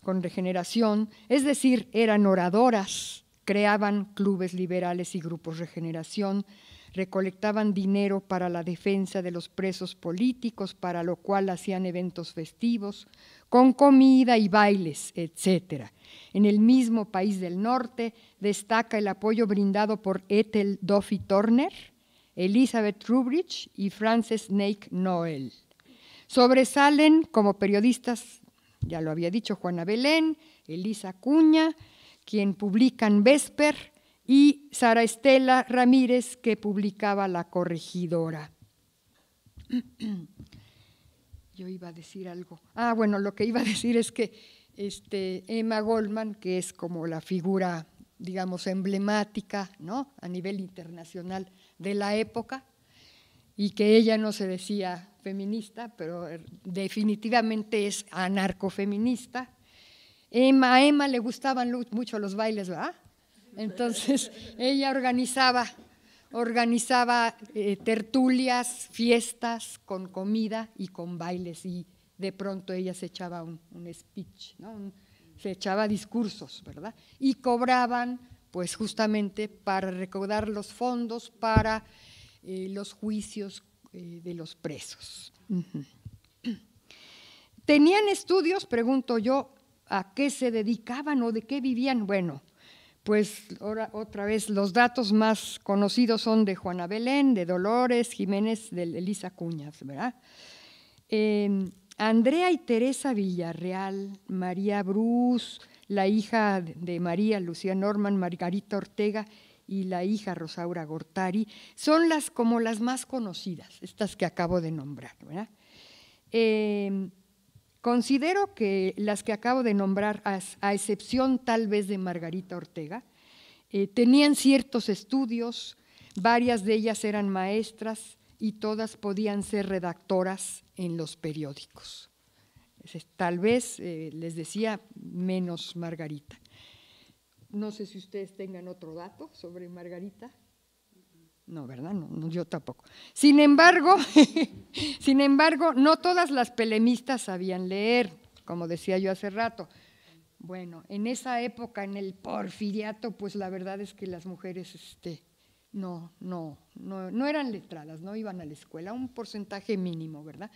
Speaker 2: con Regeneración. Es decir, eran oradoras, creaban clubes liberales y grupos Regeneración, recolectaban dinero para la defensa de los presos políticos, para lo cual hacían eventos festivos, con comida y bailes, etc. En el mismo país del norte destaca el apoyo brindado por Ethel Duffy Turner, Elizabeth Trubridge y Frances Snake Noel. Sobresalen como periodistas, ya lo había dicho Juana Belén, Elisa Cuña, quien publican Vesper, y Sara Estela Ramírez, que publicaba La Corregidora. yo iba a decir algo. Ah, bueno, lo que iba a decir es que este, Emma Goldman, que es como la figura, digamos, emblemática ¿no? a nivel internacional de la época, y que ella no se decía feminista, pero er, definitivamente es anarcofeminista. Emma, a Emma le gustaban mucho los bailes, ¿verdad? Entonces ella organizaba organizaba eh, tertulias, fiestas con comida y con bailes y de pronto ella se echaba un, speech, se echaba discursos, ¿verdad? Y cobraban pues justamente para recaudar los fondos para eh, los juicios eh, de los presos. ¿Tenían estudios? Pregunto yo, ¿a qué se dedicaban o de qué vivían? Bueno, pues ahora, otra vez los datos más conocidos son de Juana Belén, de Dolores Jiménez, de Elisa Cuñas, ¿verdad? Em, Andrea y Teresa Villarreal, María Bruce, la hija de María Lucía Norman, Margarita Ortega y la hija Rosaura Gortari, son las como las más conocidas, estas que acabo de nombrar, ¿verdad? Em, Considero que las que acabo de nombrar, a, excepción tal vez de Margarita Ortega, eh, tenían ciertos estudios, varias de ellas eran maestras y todas podían ser redactoras en los periódicos. Tal vez, eh, les decía, menos Margarita. No sé si ustedes tengan otro dato sobre Margarita. No, ¿verdad? No, yo tampoco. Sin embargo, sin embargo, no todas las pelemistas sabían leer, como decía yo hace rato. Bueno, en esa época, en el porfiriato, pues la verdad es que las mujeres este, no, no, no, no eran letradas, no iban a la escuela, un porcentaje mínimo, ¿verdad?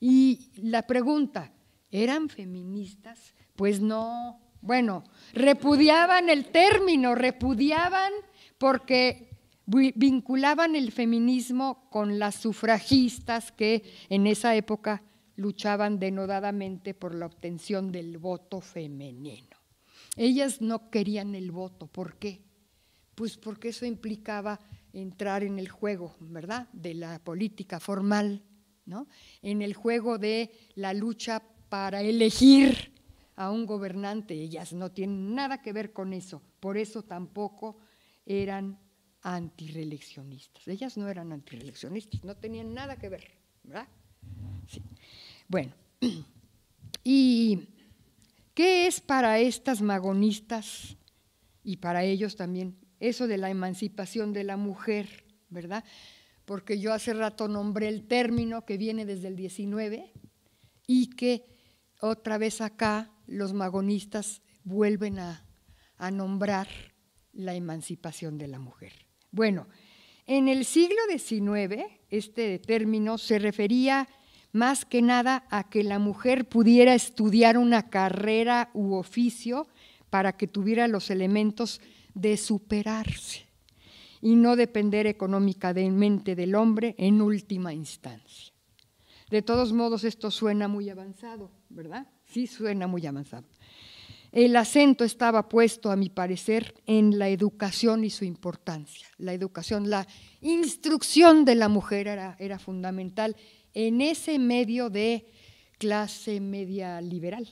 Speaker 2: Y la pregunta, ¿eran feministas? Pues no. Bueno, repudiaban el término, repudiaban porque vinculaban el feminismo con las sufragistas que en esa época luchaban denodadamente por la obtención del voto femenino. Ellas no querían el voto, ¿por qué? Pues porque eso implicaba entrar en el juego, ¿verdad?, de la política formal, ¿no? En el juego de la lucha para elegir a un gobernante. Ellas no tienen nada que ver con eso, por eso tampoco eran antireleccionistas, Ellas no eran antireleccionistas, no tenían nada que ver, ¿verdad? Bueno, ¿y qué es para estas magonistas y para ellos también eso de la emancipación de la mujer, ¿verdad? Porque yo hace rato nombré el término que viene desde el 19 y que otra vez acá los magonistas vuelven a nombrar la emancipación de la mujer. Bueno, en el siglo XIX este término se refería más que nada a que la mujer pudiera estudiar una carrera u oficio para que tuviera los elementos de superarse y no depender económicamente del hombre en última instancia. De todos modos, esto suena muy avanzado, ¿verdad? Sí, suena muy avanzado. El acento estaba puesto, a mi parecer, en la educación y su importancia. La educación, la instrucción de la mujer era, fundamental en ese medio de clase media liberal.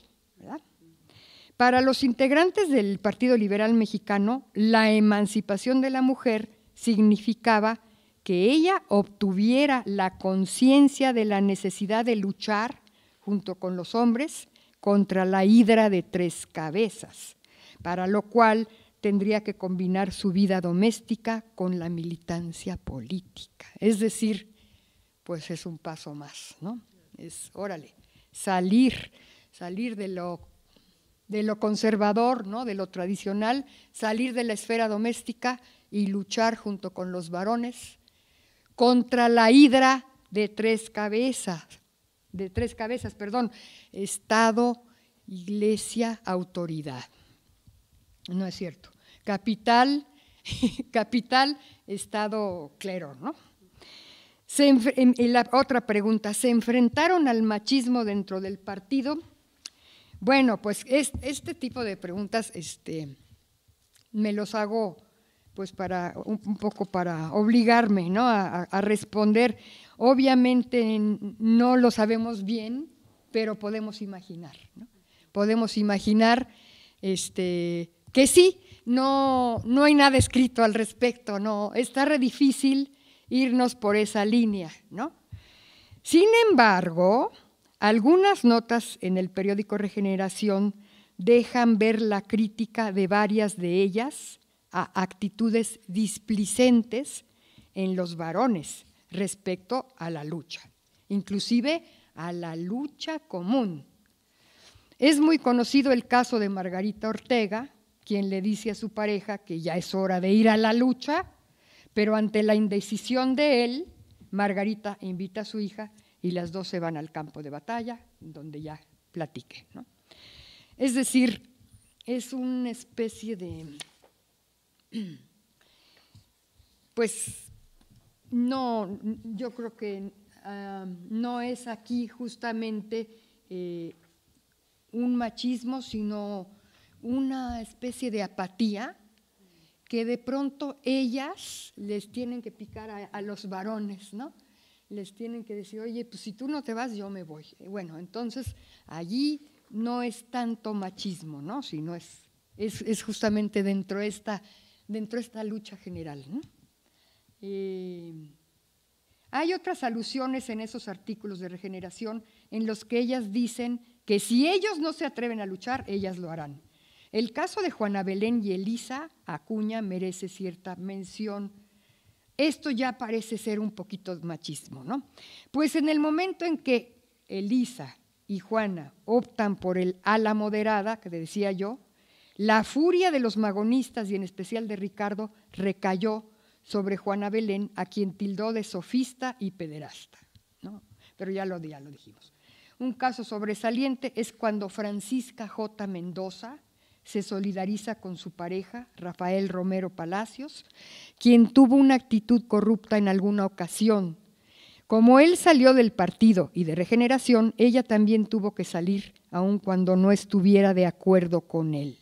Speaker 2: Para los integrantes del Partido Liberal Mexicano, la emancipación de la mujer significaba que ella obtuviera la conciencia de la necesidad de luchar junto con los hombres contra la hidra de tres cabezas, para lo cual tendría que combinar su vida doméstica con la militancia política. Es decir, pues es un paso más, ¿no? Es, órale, salir, salir de lo, de lo conservador, ¿no? De lo tradicional, salir de la esfera doméstica y luchar junto con los varones contra la hidra de tres cabezas, de tres cabezas, perdón, Estado, Iglesia, autoridad. No es cierto. Capital, capital, Estado, clero, ¿no? Y la otra pregunta, ¿se enfrentaron al machismo dentro del partido? Bueno, pues este tipo de preguntas este, me los hago pues para un, poco para obligarme ¿no? a, responder. Obviamente no lo sabemos bien, pero podemos imaginar, podemos imaginar este, que sí, no, no hay nada escrito al respecto, no, está difícil irnos por esa línea, ¿no? Sin embargo, algunas notas en el periódico Regeneración dejan ver la crítica de varias de ellas a actitudes displicentes en los varones respecto a la lucha, inclusive a la lucha común. Es muy conocido el caso de Margarita Ortega, quien le dice a su pareja que ya es hora de ir a la lucha, pero ante la indecisión de él, Margarita invita a su hija y las dos se van al campo de batalla, donde ya platique. Es decir, es una especie de pues no, yo creo que ah, no es aquí justamente eh, un machismo, sino una especie de apatía que de pronto ellas les tienen que picar a, los varones, ¿no? Les tienen que decir, oye, pues si tú no te vas, yo me voy. Eh, bueno, entonces allí no es tanto machismo, ¿no? Sino es, es, es justamente dentro de esta dentro de esta lucha general. Eh, hay otras alusiones en esos artículos de regeneración en los que ellas dicen que si ellos no se atreven a luchar, ellas lo harán. El caso de Juana Belén y Elisa Acuña merece cierta mención. Esto ya parece ser un poquito machismo, ¿no? Pues en el momento en que Elisa y Juana optan por el ala moderada, que decía yo, la furia de los magonistas y en especial de Ricardo recayó sobre Juana Belén, a quien tildó de sofista y pederasta. Pero ya lo, ya lo dijimos. Un caso sobresaliente es cuando Francisca J. Mendoza se solidariza con su pareja, Rafael Romero Palacios, quien tuvo una actitud corrupta en alguna ocasión. Como él salió del partido y de regeneración, ella también tuvo que salir, aun cuando no estuviera de acuerdo con él.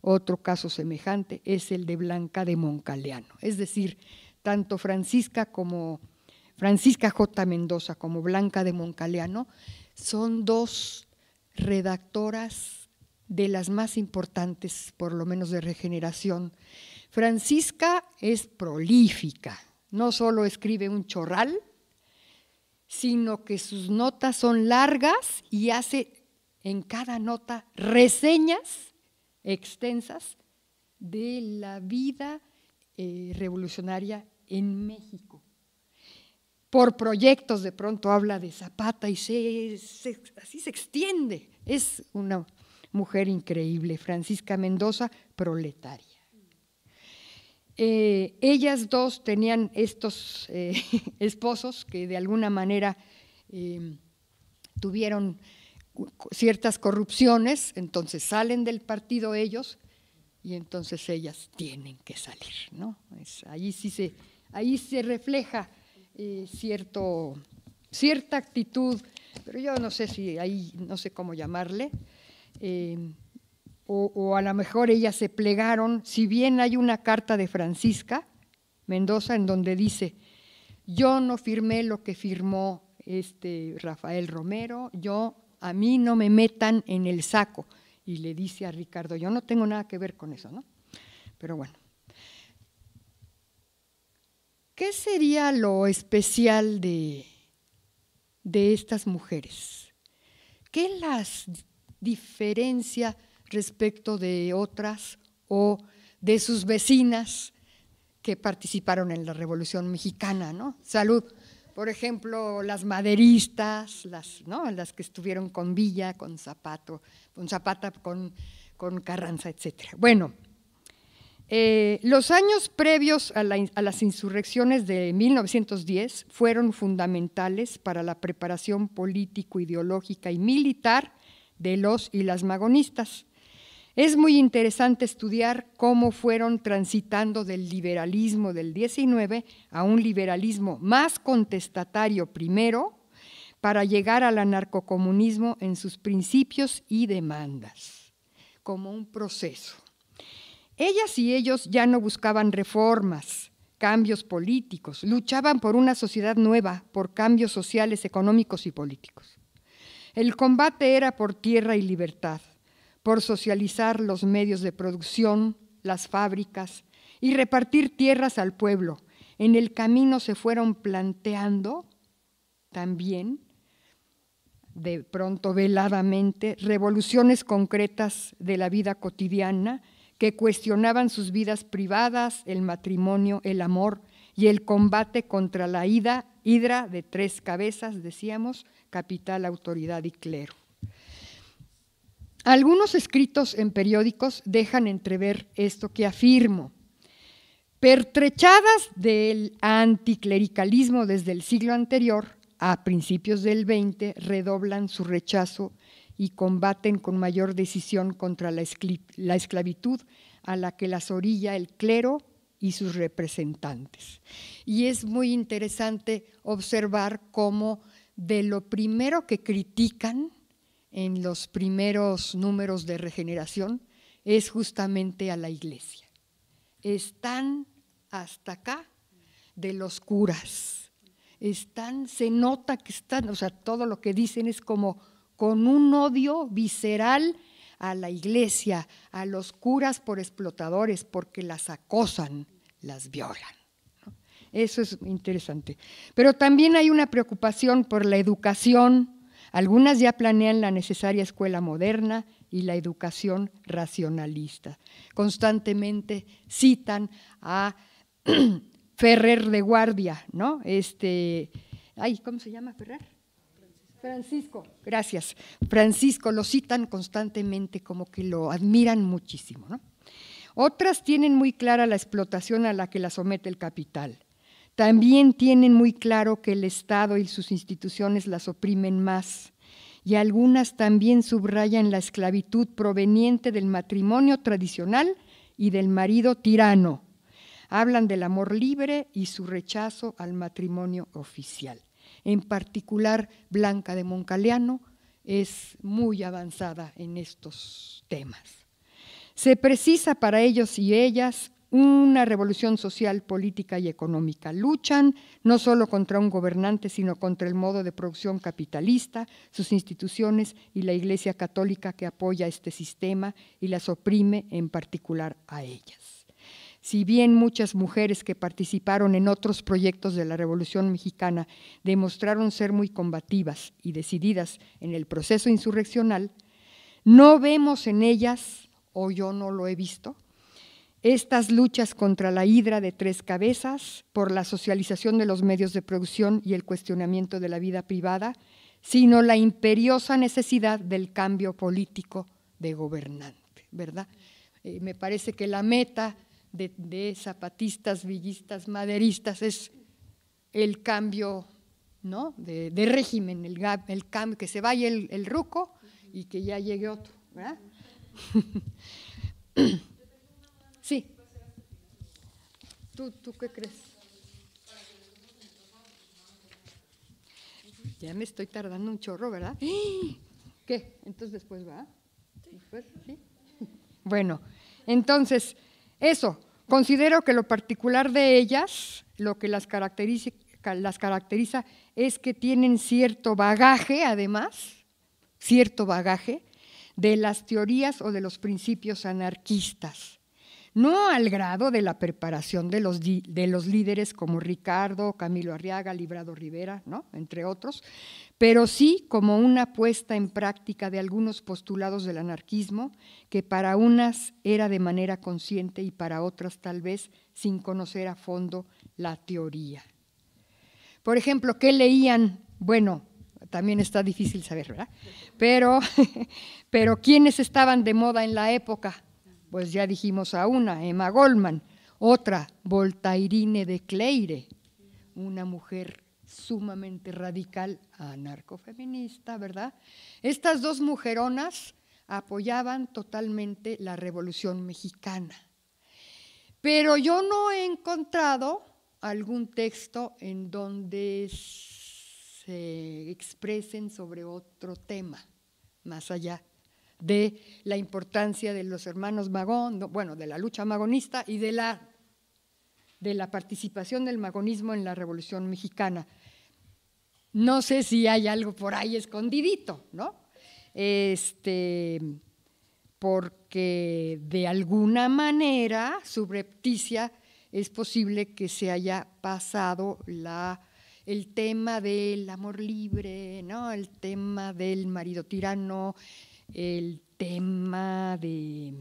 Speaker 2: Otro caso semejante es el de Blanca de Moncaleano. Es decir, tanto Francisca como Francisca J. Mendoza como Blanca de Moncaleano son dos redactoras de las más importantes, por lo menos de regeneración. Francisca es prolífica, no solo escribe un chorral, sino que sus notas son largas y hace en cada nota reseñas extensas de la vida eh, revolucionaria en México. Por proyectos de pronto habla de Zapata y así se extiende. Es una mujer increíble, Francisca Mendoza, proletaria. Eh, ellas dos tenían estos eh, esposos que de alguna manera tuvieron ciertas corrupciones, entonces salen del partido ellos y entonces ellas tienen que salir, ¿no? ahí sí se, ahí se refleja eh, cierto, cierta actitud, pero yo no sé si ahí, no sé cómo llamarle, eh, o, a lo mejor ellas se plegaron, si bien hay una carta de Francisca Mendoza en donde dice, yo no firmé lo que firmó este Rafael Romero, yo a mí no me metan en el saco. Y le dice a Ricardo, yo no tengo nada que ver con eso, ¿no? Pero bueno. ¿Qué sería lo especial de, de estas mujeres? ¿Qué las diferencia respecto de otras o de sus vecinas que participaron en la Revolución Mexicana, ¿no? Salud por ejemplo, las maderistas, las, las que estuvieron con Villa, con Zapato, con Zapata, con, con Carranza, etc. Bueno, eh, los años previos a, a las insurrecciones de 1910 fueron fundamentales para la preparación político, ideológica y militar de los y las magonistas es muy interesante estudiar cómo fueron transitando del liberalismo del 19 a un liberalismo más contestatario primero para llegar al anarcocomunismo en sus principios y demandas, como un proceso. Ellas y ellos ya no buscaban reformas, cambios políticos, luchaban por una sociedad nueva, por cambios sociales, económicos y políticos. El combate era por tierra y libertad, por socializar los medios de producción, las fábricas y repartir tierras al pueblo. En el camino se fueron planteando también, de pronto veladamente, revoluciones concretas de la vida cotidiana que cuestionaban sus vidas privadas, el matrimonio, el amor y el combate contra la hidra de tres cabezas, decíamos, capital, autoridad y clero. Algunos escritos en periódicos dejan entrever esto que afirmo. Pertrechadas del anticlericalismo desde el siglo anterior, a principios del 20 redoblan su rechazo y combaten con mayor decisión contra la, la esclavitud a la que las orilla el clero y sus representantes. Y es muy interesante observar cómo de lo primero que critican en los primeros números de regeneración es justamente a la iglesia. Están hasta acá de los curas. Están, se nota que están, o sea, todo lo que dicen es como con un odio visceral a la iglesia, a los curas por explotadores, porque las acosan, las violan. Eso es interesante. Pero también hay una preocupación por la educación, algunas ya planean la necesaria escuela moderna y la educación racionalista. Constantemente citan a Ferrer de Guardia, ¿no? Este, ay, ¿cómo se llama Ferrer? Francisco, gracias. Francisco, lo citan constantemente como que lo admiran muchísimo. ¿no? Otras tienen muy clara la explotación a la que la somete el capital. También tienen muy claro que el Estado y sus instituciones las oprimen más y algunas también subrayan la esclavitud proveniente del matrimonio tradicional y del marido tirano. Hablan del amor libre y su rechazo al matrimonio oficial. En particular, Blanca de Moncaleano es muy avanzada en estos temas. Se precisa para ellos y ellas una revolución social, política y económica. Luchan no solo contra un gobernante, sino contra el modo de producción capitalista, sus instituciones y la Iglesia Católica que apoya este sistema y las oprime en particular a ellas. Si bien muchas mujeres que participaron en otros proyectos de la Revolución Mexicana demostraron ser muy combativas y decididas en el proceso insurreccional, no vemos en ellas, o yo no lo he visto, estas luchas contra la hidra de tres cabezas, por la socialización de los medios de producción y el cuestionamiento de la vida privada, sino la imperiosa necesidad del cambio político de gobernante, ¿verdad? Eh, me parece que la meta de, zapatistas, villistas, maderistas es el cambio ¿no? de, régimen, el, cambio, que se vaya el, el ruco y que ya llegue otro, ¿verdad? ¿Tú, ¿Tú qué crees? Ya me estoy tardando un chorro, ¿verdad? ¡Ah! ¿Qué? Entonces después va. ¿sí? Bueno, entonces, eso, considero que lo particular de ellas, lo que las caracteriza, las caracteriza es que tienen cierto bagaje, además, cierto bagaje de las teorías o de los principios anarquistas no al grado de la preparación de los, de los líderes como Ricardo, Camilo Arriaga, Librado Rivera, ¿no? entre otros, pero sí como una puesta en práctica de algunos postulados del anarquismo que para unas era de manera consciente y para otras tal vez sin conocer a fondo la teoría. Por ejemplo, ¿qué leían? Bueno, también está difícil saber, ¿verdad? Pero, pero ¿quiénes estaban de moda en la época? pues ya dijimos a una, Emma Goldman, otra, Voltairine de Cleire, una mujer sumamente radical, anarcofeminista, ¿verdad? Estas dos mujeronas apoyaban totalmente la Revolución Mexicana. Pero yo no he encontrado algún texto en donde se expresen sobre otro tema, más allá de la importancia de los hermanos Magón, bueno, de la lucha magonista y de la, de la participación del magonismo en la Revolución Mexicana. No sé si hay algo por ahí escondidito, ¿no? Este, porque de alguna manera subrepticia es posible que se haya pasado la, el tema del amor libre, ¿no? el tema del marido tirano, el tema de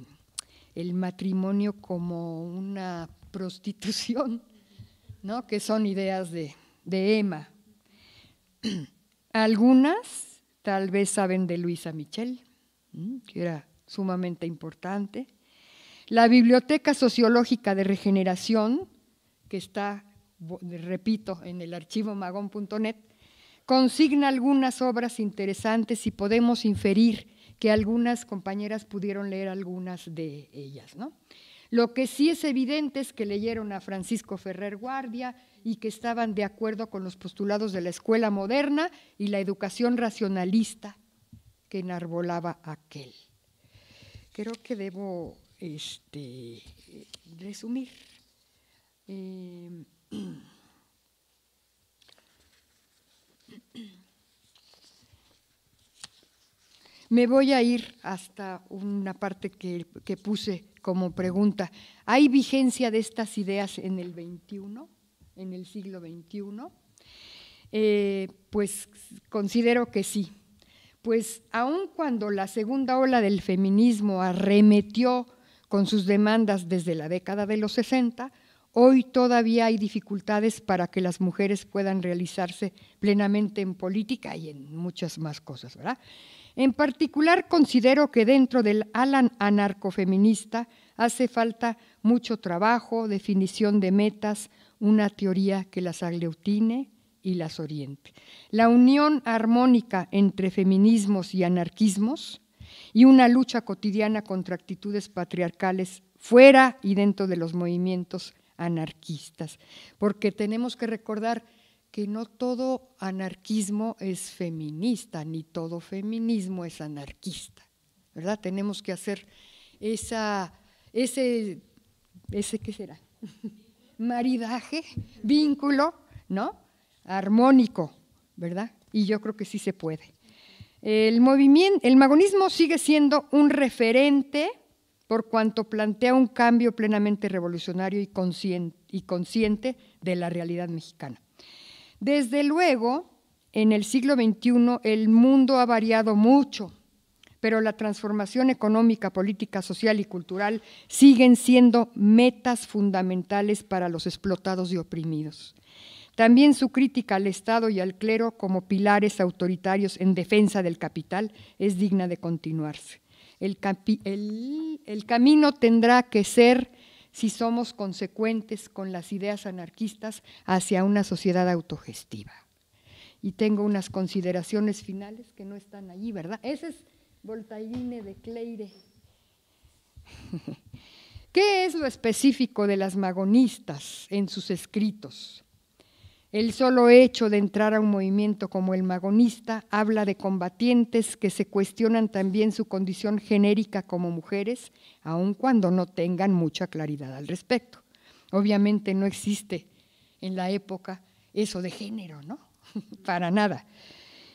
Speaker 2: el matrimonio como una prostitución, ¿no? que son ideas de, de Emma. Algunas tal vez saben de Luisa Michel, que era sumamente importante. La Biblioteca Sociológica de Regeneración, que está, repito, en el archivo magón.net, consigna algunas obras interesantes y podemos inferir que algunas compañeras pudieron leer algunas de ellas. ¿no? Lo que sí es evidente es que leyeron a Francisco Ferrer Guardia y que estaban de acuerdo con los postulados de la escuela moderna y la educación racionalista que enarbolaba aquel. Creo que debo este, resumir. Eh, Me voy a ir hasta una parte que, puse como pregunta. ¿Hay vigencia de estas ideas en el 21, en el siglo XXI? Eh, pues considero que sí. Pues aun cuando la segunda ola del feminismo arremetió con sus demandas desde la década de los 60, hoy todavía hay dificultades para que las mujeres puedan realizarse plenamente en política y en muchas más cosas, ¿verdad? En particular, considero que dentro del Alan anarcofeminista hace falta mucho trabajo, definición de metas, una teoría que las aglutine y las oriente. La unión armónica entre feminismos y anarquismos y una lucha cotidiana contra actitudes patriarcales fuera y dentro de los movimientos anarquistas, porque tenemos que recordar que no todo anarquismo es feminista, ni todo feminismo es anarquista, ¿verdad? Tenemos que hacer esa, ese, ese, ¿qué será? Maridaje, vínculo, ¿no? Armónico, ¿verdad? Y yo creo que sí se puede. El movimiento, el magonismo sigue siendo un referente por cuanto plantea un cambio plenamente revolucionario y consciente, y consciente de la realidad mexicana. Desde luego, en el siglo XXI el mundo ha variado mucho, pero la transformación económica, política, social y cultural siguen siendo metas fundamentales para los explotados y oprimidos. También su crítica al Estado y al clero como pilares autoritarios en defensa del capital es digna de continuarse. El, el camino tendrá que ser si somos consecuentes con las ideas anarquistas hacia una sociedad autogestiva. Y tengo unas consideraciones finales que no están allí, ¿verdad? Ese es Voltaire de Cleire. ¿Qué es lo específico de las magonistas en sus escritos? El solo hecho de entrar a un movimiento como el magonista habla de combatientes que se cuestionan también su condición genérica como mujeres, aun cuando no tengan mucha claridad al respecto. Obviamente no existe en la época eso de género, ¿no? Para nada.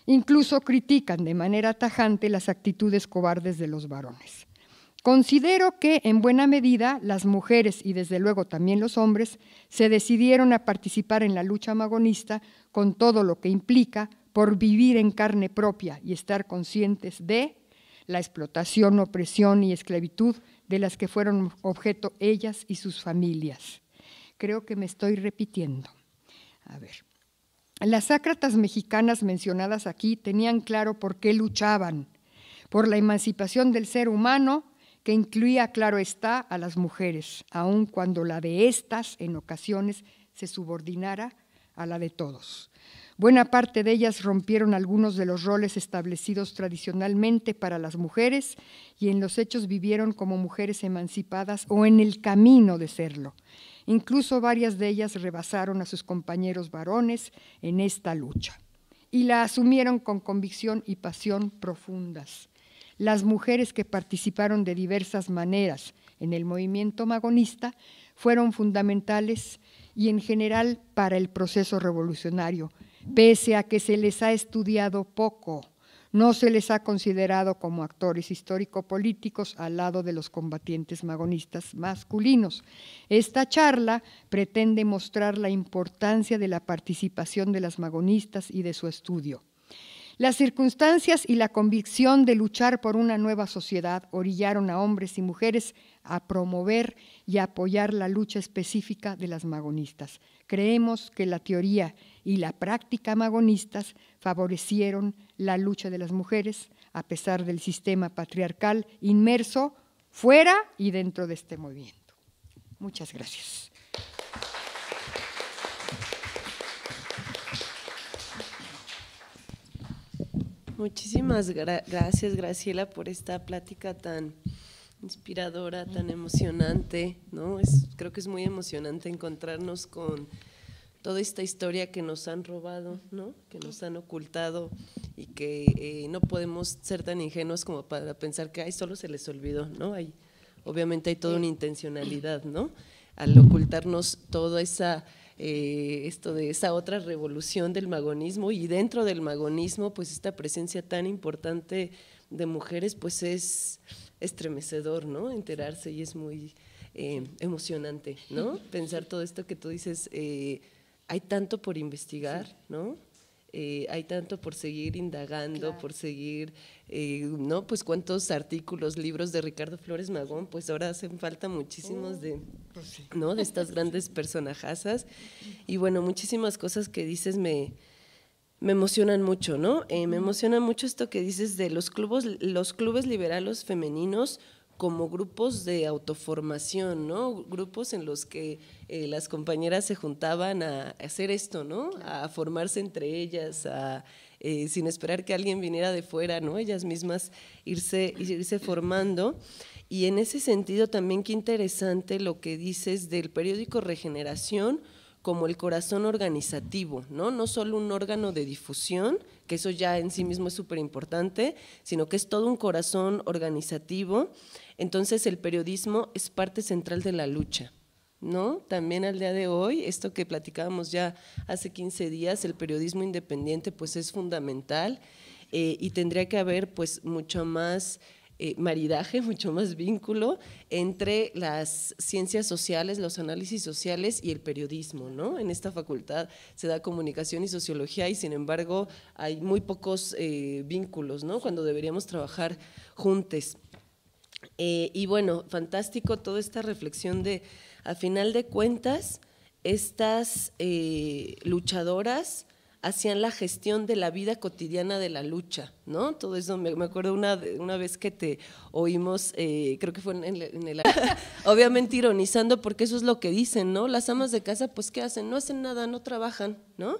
Speaker 2: Incluso critican de manera tajante las actitudes cobardes de los varones. Considero que en buena medida las mujeres y desde luego también los hombres se decidieron a participar en la lucha magonista con todo lo que implica por vivir en carne propia y estar conscientes de la explotación, opresión y esclavitud de las que fueron objeto ellas y sus familias. Creo que me estoy repitiendo. A ver. Las sácratas mexicanas mencionadas aquí tenían claro por qué luchaban, por la emancipación del ser humano incluía, claro está, a las mujeres, aun cuando la de éstas en ocasiones se subordinara a la de todos. Buena parte de ellas rompieron algunos de los roles establecidos tradicionalmente para las mujeres y en los hechos vivieron como mujeres emancipadas o en el camino de serlo. Incluso varias de ellas rebasaron a sus compañeros varones en esta lucha y la asumieron con convicción y pasión profundas las mujeres que participaron de diversas maneras en el movimiento magonista fueron fundamentales y en general para el proceso revolucionario, pese a que se les ha estudiado poco, no se les ha considerado como actores histórico-políticos al lado de los combatientes magonistas masculinos. Esta charla pretende mostrar la importancia de la participación de las magonistas y de su estudio. Las circunstancias y la convicción de luchar por una nueva sociedad orillaron a hombres y mujeres a promover y apoyar la lucha específica de las magonistas. Creemos que la teoría y la práctica magonistas favorecieron la lucha de las mujeres a pesar del sistema patriarcal inmerso fuera y dentro de este movimiento. Muchas gracias.
Speaker 3: Muchísimas gracias, Graciela, por esta plática tan inspiradora, tan emocionante, ¿no? Es, creo que es muy emocionante encontrarnos con toda esta historia que nos han robado, ¿no? Que nos han ocultado y que eh, no podemos ser tan ingenuos como para pensar que ay, solo se les olvidó, ¿no? Hay, obviamente hay toda una intencionalidad, ¿no? Al ocultarnos toda esa eh, esto de esa otra revolución del magonismo y dentro del magonismo, pues esta presencia tan importante de mujeres, pues es estremecedor, ¿no? Enterarse y es muy eh, emocionante, ¿no? Pensar todo esto que tú dices, eh, hay tanto por investigar, ¿no? Eh, hay tanto por seguir indagando, por seguir, eh, ¿no? Pues cuántos artículos, libros de Ricardo Flores Magón, pues ahora hacen falta muchísimos oh, de, pues ¿no? De estas grandes personajazas. Y bueno, muchísimas cosas que dices me, me emocionan mucho, ¿no? Eh, me emociona mucho esto que dices de los clubes, los clubes liberales femeninos como grupos de autoformación, ¿no? Grupos en los que eh, las compañeras se juntaban a hacer esto, ¿no? A formarse entre ellas, eh, sin esperar que alguien viniera de fuera, ¿no? Ellas mismas irse, irse formando. Y en ese sentido también qué interesante lo que dices del periódico Regeneración, como el corazón organizativo, ¿no? No solo un órgano de difusión, que eso ya en sí mismo es súper importante, sino que es todo un corazón organizativo. Entonces el periodismo es parte central de la lucha, ¿no? También al día de hoy, esto que platicábamos ya hace 15 días, el periodismo independiente pues es fundamental eh, y tendría que haber pues mucho más eh, maridaje, mucho más vínculo entre las ciencias sociales, los análisis sociales y el periodismo, ¿no? En esta facultad se da comunicación y sociología y sin embargo hay muy pocos eh, vínculos, ¿no? Cuando deberíamos trabajar juntos. Eh, y bueno, fantástico toda esta reflexión de, a final de cuentas, estas luchadoras, hacían la gestión de la vida cotidiana de la lucha, ¿no? Todo eso, me, acuerdo una, vez que te oímos, eh, creo que fue en, el... obviamente ironizando porque eso es lo que dicen, ¿no? Las amas de casa, pues, ¿qué hacen? No hacen nada, no trabajan, ¿no?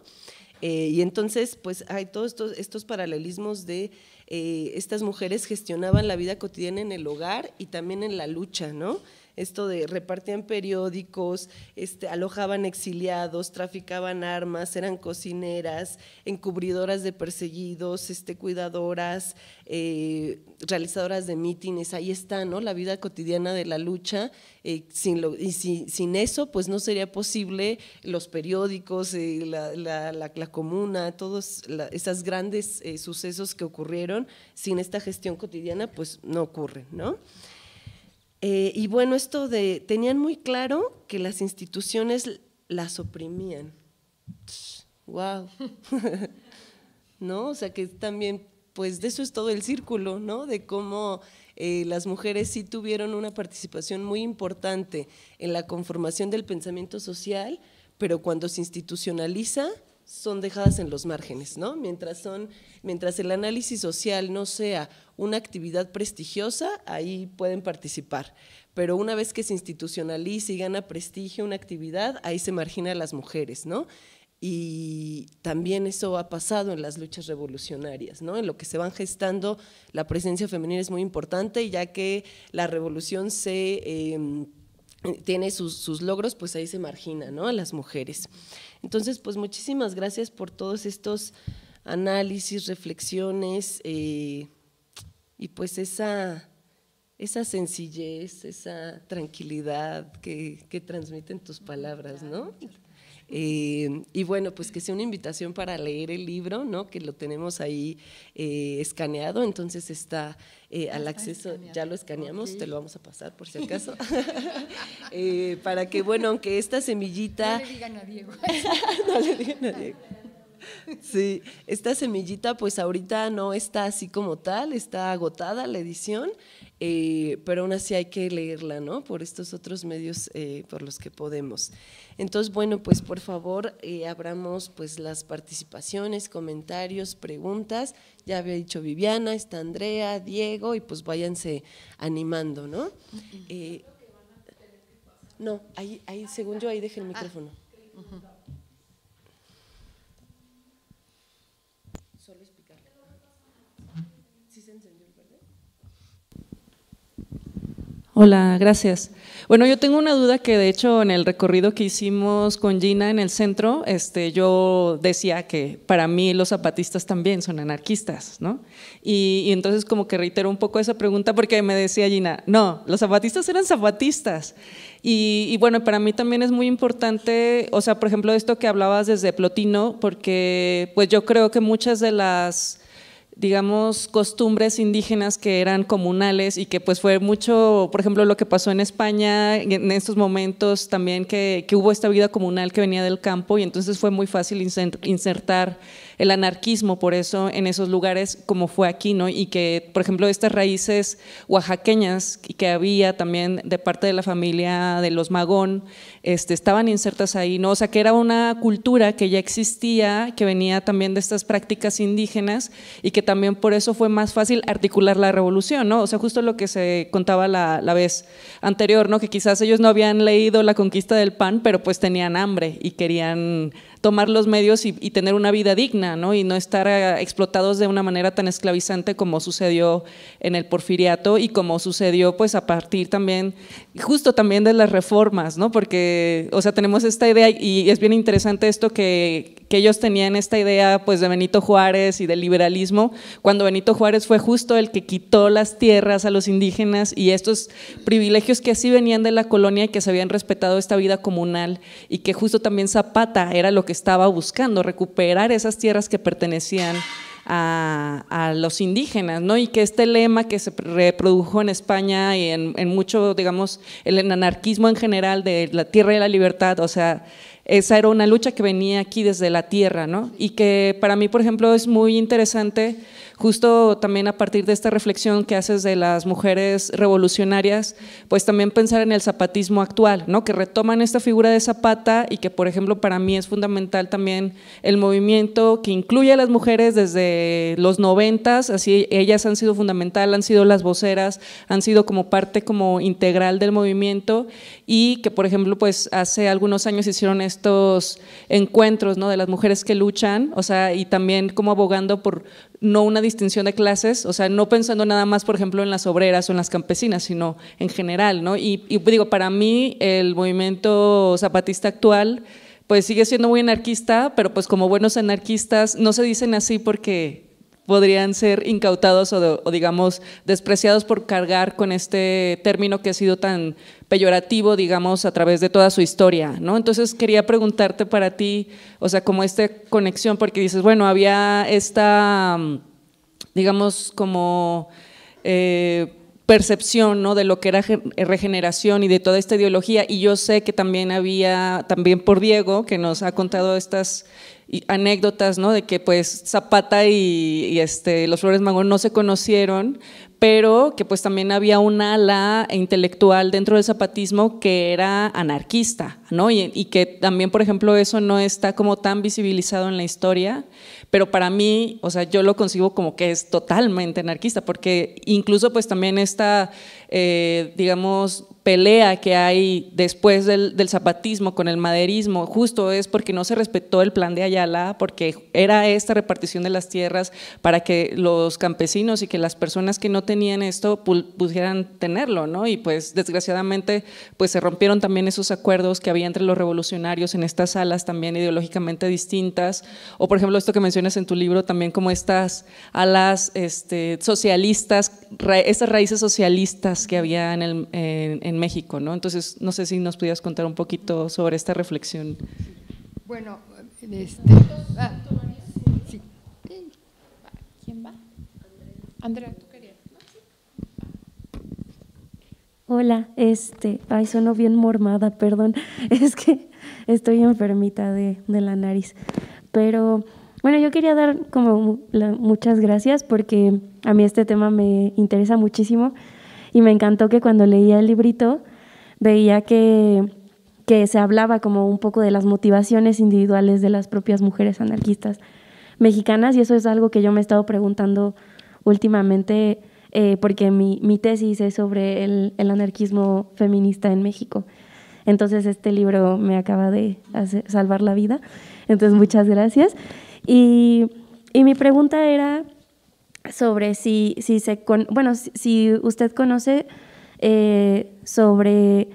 Speaker 3: Eh, y entonces, pues hay todos estos, estos paralelismos de eh, estas mujeres gestionaban la vida cotidiana en el hogar y también en la lucha, ¿no? esto de repartían periódicos, este, alojaban exiliados, traficaban armas, eran cocineras, encubridoras de perseguidos, este, cuidadoras, eh, realizadoras de mítines, ahí está, ¿no? La vida cotidiana de la lucha, eh, sin y sin eso, pues no sería posible los periódicos, eh, la, la, comuna, todos esos grandes sucesos que ocurrieron, sin esta gestión cotidiana, pues no ocurren, ¿no? Eh, y bueno, esto de, tenían muy claro que las instituciones las oprimían. ¡Wow! ¿No? O sea que también, pues de eso es todo el círculo, ¿no? De cómo eh, las mujeres sí tuvieron una participación muy importante en la conformación del pensamiento social, pero cuando se institucionaliza, son dejadas en los márgenes, ¿no? Mientras, son, mientras el análisis social no sea una actividad prestigiosa, ahí pueden participar. Pero una vez que se institucionaliza y gana prestigio una actividad, ahí se marginan las mujeres, ¿no? Y también eso ha pasado en las luchas revolucionarias, ¿no? En lo que se van gestando, la presencia femenina es muy importante, ya que la revolución se... Em, tiene sus, logros, pues ahí se margina, ¿no? A las mujeres. Entonces, pues muchísimas gracias por todos estos análisis, reflexiones eh, y pues esa, esa sencillez, esa tranquilidad que, que transmiten tus palabras, ¿no? Eh, y bueno, pues que sea una invitación para leer el libro, ¿no? Que lo tenemos ahí eh, escaneado, entonces está eh, al acceso, ya lo escaneamos, te lo vamos a pasar por si acaso. para que, bueno, aunque esta semillita. No le
Speaker 2: digan a Diego. no le digan a Diego.
Speaker 3: Sí, esta semillita pues ahorita no está así como tal, está agotada la edición, eh, pero aún así hay que leerla, ¿no? Por estos otros medios eh, por los que podemos. Entonces, bueno, pues por favor eh, abramos pues las participaciones, comentarios, preguntas. Ya había dicho Viviana, está Andrea, Diego y pues váyanse animando, ¿no? no, ahí, ahí según yo ahí deje el ah. micrófono.
Speaker 4: Hola, gracias. Bueno, yo tengo una duda que de hecho en el recorrido que hicimos con Gina en el centro, este, yo decía que para mí los zapatistas también son anarquistas, ¿no? Y, entonces como que reitero un poco esa pregunta porque me decía Gina, no, los zapatistas eran zapatistas. Y, y, bueno, para mí también es muy importante, o sea, por ejemplo, esto que hablabas desde Plotino, porque pues yo creo que muchas de las digamos, costumbres indígenas que eran comunales y que pues fue mucho, por ejemplo, lo que pasó en España en estos momentos también que, que hubo esta vida comunal que venía del campo y entonces fue muy fácil insertar el anarquismo, por eso, en esos lugares como fue aquí, ¿no? Y que, por ejemplo, estas raíces oaxaqueñas que había también de parte de la familia de los Magón, este, estaban insertas ahí, ¿no? O sea, que era una cultura que ya existía, que venía también de estas prácticas indígenas y que también por eso fue más fácil articular la revolución, ¿no? O sea, justo lo que se contaba la, la vez anterior, ¿no? Que quizás ellos no habían leído La conquista del pan, pero pues tenían hambre y querían tomar los medios y, tener una vida digna, ¿no? Y no estar eh, explotados de una manera tan esclavizante como sucedió en el porfiriato y como sucedió pues a partir también, justo también de las reformas, ¿no? Porque, o sea, tenemos esta idea y es bien interesante esto que, que ellos tenían esta idea pues de Benito Juárez y del liberalismo, cuando Benito Juárez fue justo el que quitó las tierras a los indígenas y estos privilegios que así venían de la colonia y que se habían respetado esta vida comunal y que justo también Zapata era lo que estaba buscando, recuperar esas tierras que pertenecían a, los indígenas, ¿no? Y que este lema que se reprodujo en España y en, mucho, digamos, el anarquismo en general de la tierra y la libertad, o sea, esa era una lucha que venía aquí desde la tierra, ¿no? Y que para mí, por ejemplo, es muy interesante Justo también a partir de esta reflexión que haces de las mujeres revolucionarias, pues también pensar en el zapatismo actual, ¿no? que retoman esta figura de Zapata y que, por ejemplo, para mí es fundamental también el movimiento que incluye a las mujeres desde los noventas, así ellas han sido fundamental, han sido las voceras, han sido como parte como integral del movimiento y que, por ejemplo, pues hace algunos años hicieron estos encuentros ¿no? de las mujeres que luchan, o sea, y también como abogando por no una distinción de clases, o sea, no pensando nada más, por ejemplo, en las obreras o en las campesinas, sino en general, ¿no? Y, digo, para mí el movimiento zapatista actual, pues sigue siendo muy anarquista, pero pues como buenos anarquistas no se dicen así porque podrían ser incautados o, digamos despreciados por cargar con este término que ha sido tan peyorativo, digamos, a través de toda su historia, ¿no? Entonces quería preguntarte para ti, o sea, como esta conexión, porque dices, bueno, había esta, mm, digamos, como... Eh, percepción ¿no? de lo que era eh, regeneración y de toda esta ideología y yo sé que también había, también por Diego, que nos ha contado estas anécdotas, ¿no? De que pues Zapata y, este, los Flores Magón no se conocieron, pero que pues también había un ala intelectual dentro del zapatismo que era anarquista, ¿no? Y, que también, por ejemplo, eso no está como tan visibilizado en la historia, pero para mí, o sea, yo lo consigo como que es totalmente anarquista, porque incluso pues también esta eh, digamos, pelea que hay después del, del, zapatismo con el maderismo, justo es porque no se respetó el plan de Ayala, porque era esta repartición de las tierras para que los campesinos y que las personas que no tenían esto pudieran tenerlo, ¿no? Y pues desgraciadamente pues se rompieron también esos acuerdos que había entre los revolucionarios en estas alas también ideológicamente distintas, o por ejemplo esto que mencionas en tu libro también como estas alas este, socialistas, estas raíces socialistas que había en, México, ¿no? Entonces, no sé si nos pudieras contar un poquito sobre esta reflexión.
Speaker 2: Bueno, este, ah, ¿quién va?
Speaker 5: Andrea, tú querías. Hola, este, ay, sueno bien mormada, perdón, es que estoy enfermita de, la nariz. Pero bueno, yo quería dar como muchas gracias porque a mí este tema me interesa muchísimo. Y me encantó que cuando leía el librito veía que, se hablaba como un poco de las motivaciones individuales de las propias mujeres anarquistas mexicanas y eso es algo que yo me he estado preguntando últimamente eh, porque mi, tesis es sobre el, anarquismo feminista en México. Entonces este libro me acaba de salvar la vida, entonces muchas gracias. Y, y mi pregunta era sobre si, si se bueno, si, usted conoce eh, sobre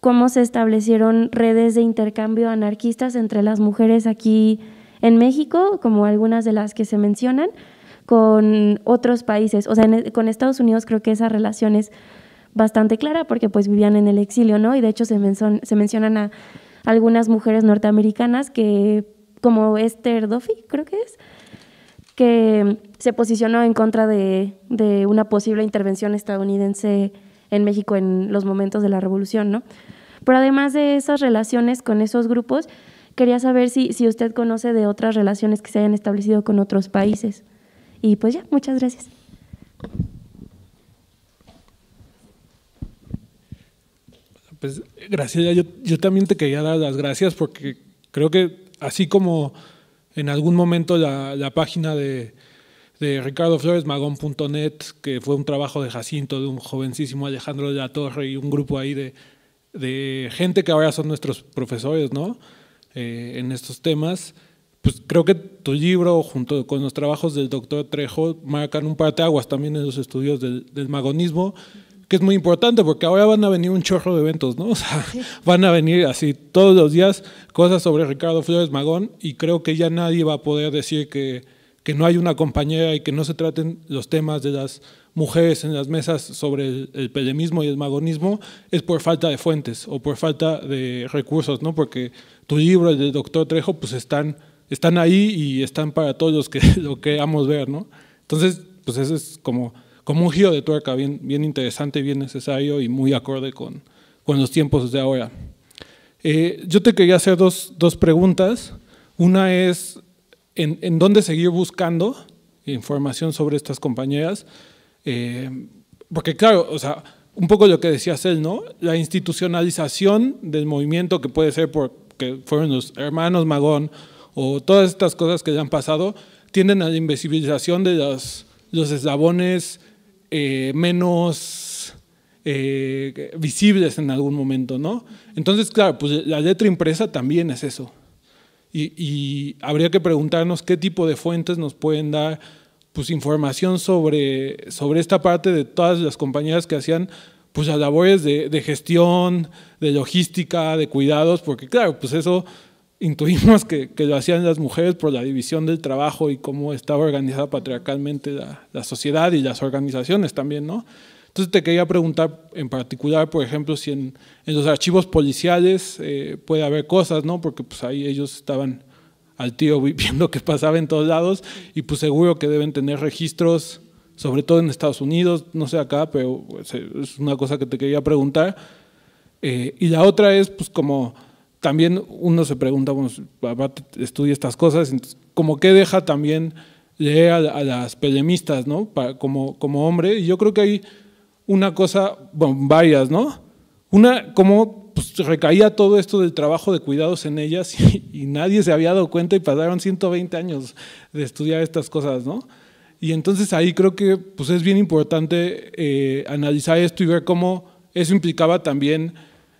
Speaker 5: cómo se establecieron redes de intercambio anarquistas entre las mujeres aquí en México, como algunas de las que se mencionan, con otros países. O sea, e, con Estados Unidos creo que esa relación es bastante clara porque pues vivían en el exilio, ¿no? Y de hecho se, se mencionan a algunas mujeres norteamericanas que, como Esther Duffy, creo que es, que se posicionó en contra de, de, una posible intervención estadounidense en México en los momentos de la revolución, ¿no? Pero además de esas relaciones con esos grupos, quería saber si, si usted conoce de otras relaciones que se hayan establecido con otros países. Y pues ya, muchas gracias.
Speaker 1: Pues gracias, yo, yo también te quería dar las gracias porque creo que así como en algún momento la, página de, Ricardo Flores Magón.net, que fue un trabajo de Jacinto, de un jovencísimo Alejandro de la Torre y un grupo ahí de, gente que ahora son nuestros profesores, ¿no? Eh, en estos temas. Pues creo que tu libro, junto con los trabajos del doctor Trejo, marcan un par de aguas también en los estudios del, del magonismo que es muy importante porque ahora van a venir un chorro de eventos, ¿no? O sea, van a venir así todos los días cosas sobre Ricardo Flores Magón y creo que ya nadie va a poder decir que, que no hay una compañera y que no se traten los temas de las mujeres en las mesas sobre el, pedemismo y el magonismo es por falta de fuentes o por falta de recursos, ¿no? Porque tu libro, el del doctor Trejo, pues están, están ahí y están para todos los que lo queramos ver, ¿no? Entonces, pues eso es como como un giro de tuerca bien, bien interesante, bien necesario y muy acorde con, con los tiempos de ahora. Eh, yo te quería hacer dos, dos preguntas. Una es, ¿en, en dónde seguir buscando información sobre estas compañeras? Eh, porque claro, o sea, un poco lo que decías él, ¿no? La institucionalización del movimiento que puede ser porque fueron los hermanos Magón o todas estas cosas que ya han pasado, tienden a la invisibilización de los, los eslabones eh, menos eh, visibles en algún momento, ¿no? Entonces, claro, pues la letra impresa también es eso. Y, habría que preguntarnos qué tipo de fuentes nos pueden dar pues, información sobre, sobre esta parte de todas las compañías que hacían pues, las labores de, de gestión, de logística, de cuidados, porque claro, pues eso intuimos que, lo hacían las mujeres por la división del trabajo y cómo estaba organizada patriarcalmente la, sociedad y las organizaciones también, ¿no? Entonces te quería preguntar en particular, por ejemplo, si en, los archivos policiales eh, puede haber cosas, ¿no? Porque pues ahí ellos estaban al tío viendo qué pasaba en todos lados y pues seguro que deben tener registros, sobre todo en Estados Unidos, no sé acá, pero pues, es una cosa que te quería preguntar. Eh, y la otra es pues como también uno se pregunta, bueno, papá estudia estas cosas, como que deja también leer a, las pelemistas, ¿no? como, como hombre, y yo creo que hay una cosa, bueno, varias, ¿no? Una, como pues, recaía todo esto del trabajo de cuidados en ellas y, nadie se había dado cuenta y pasaron 120 años de estudiar estas cosas, ¿no? Y entonces ahí creo que pues, es bien importante eh, analizar esto y ver cómo eso implicaba también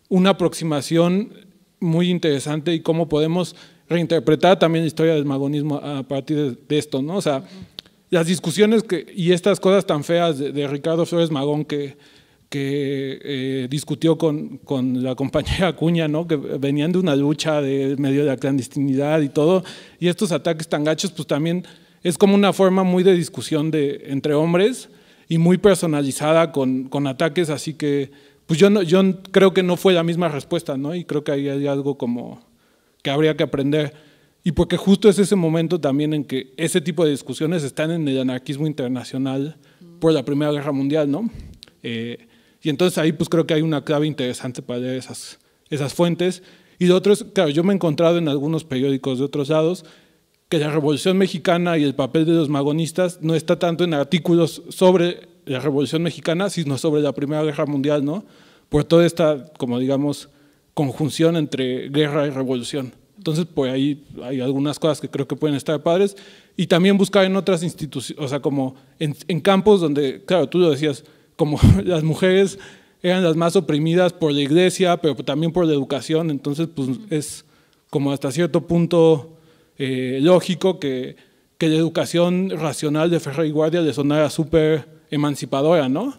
Speaker 1: una aproximación muy interesante y cómo podemos reinterpretar también la historia del magonismo a partir de, esto, ¿no? O sea, las discusiones que, y estas cosas tan feas de, Ricardo Flores Magón que, que eh, discutió con, con, la compañera Acuña, ¿no? que venían de una lucha de medio de la clandestinidad y todo, y estos ataques tan gachos, pues también es como una forma muy de discusión de, entre hombres y muy personalizada con, con ataques así que pues yo, no, yo creo que no fue la misma respuesta, ¿no? Y creo que ahí hay algo como que habría que aprender. Y porque justo es ese momento también en que ese tipo de discusiones están en el anarquismo internacional por la Primera Guerra Mundial, ¿no? Eh, y entonces ahí pues creo que hay una clave interesante para leer esas, esas fuentes. Y lo otro es, claro, yo me he encontrado en algunos periódicos de otros lados que la Revolución Mexicana y el papel de los magonistas no está tanto en artículos sobre la Revolución Mexicana, sino sobre la Primera Guerra Mundial, ¿no? Por toda esta, como digamos, conjunción entre guerra y revolución. Entonces, pues ahí hay algunas cosas que creo que pueden estar padres. Y también buscar en otras instituciones, o sea, como en, campos donde, claro, tú lo decías, como las mujeres eran las más oprimidas por la iglesia, pero también por la educación, entonces pues es como hasta cierto punto eh, lógico que, que, la educación racional de Ferrer y Guardia le sonara súper emancipadora, ¿no?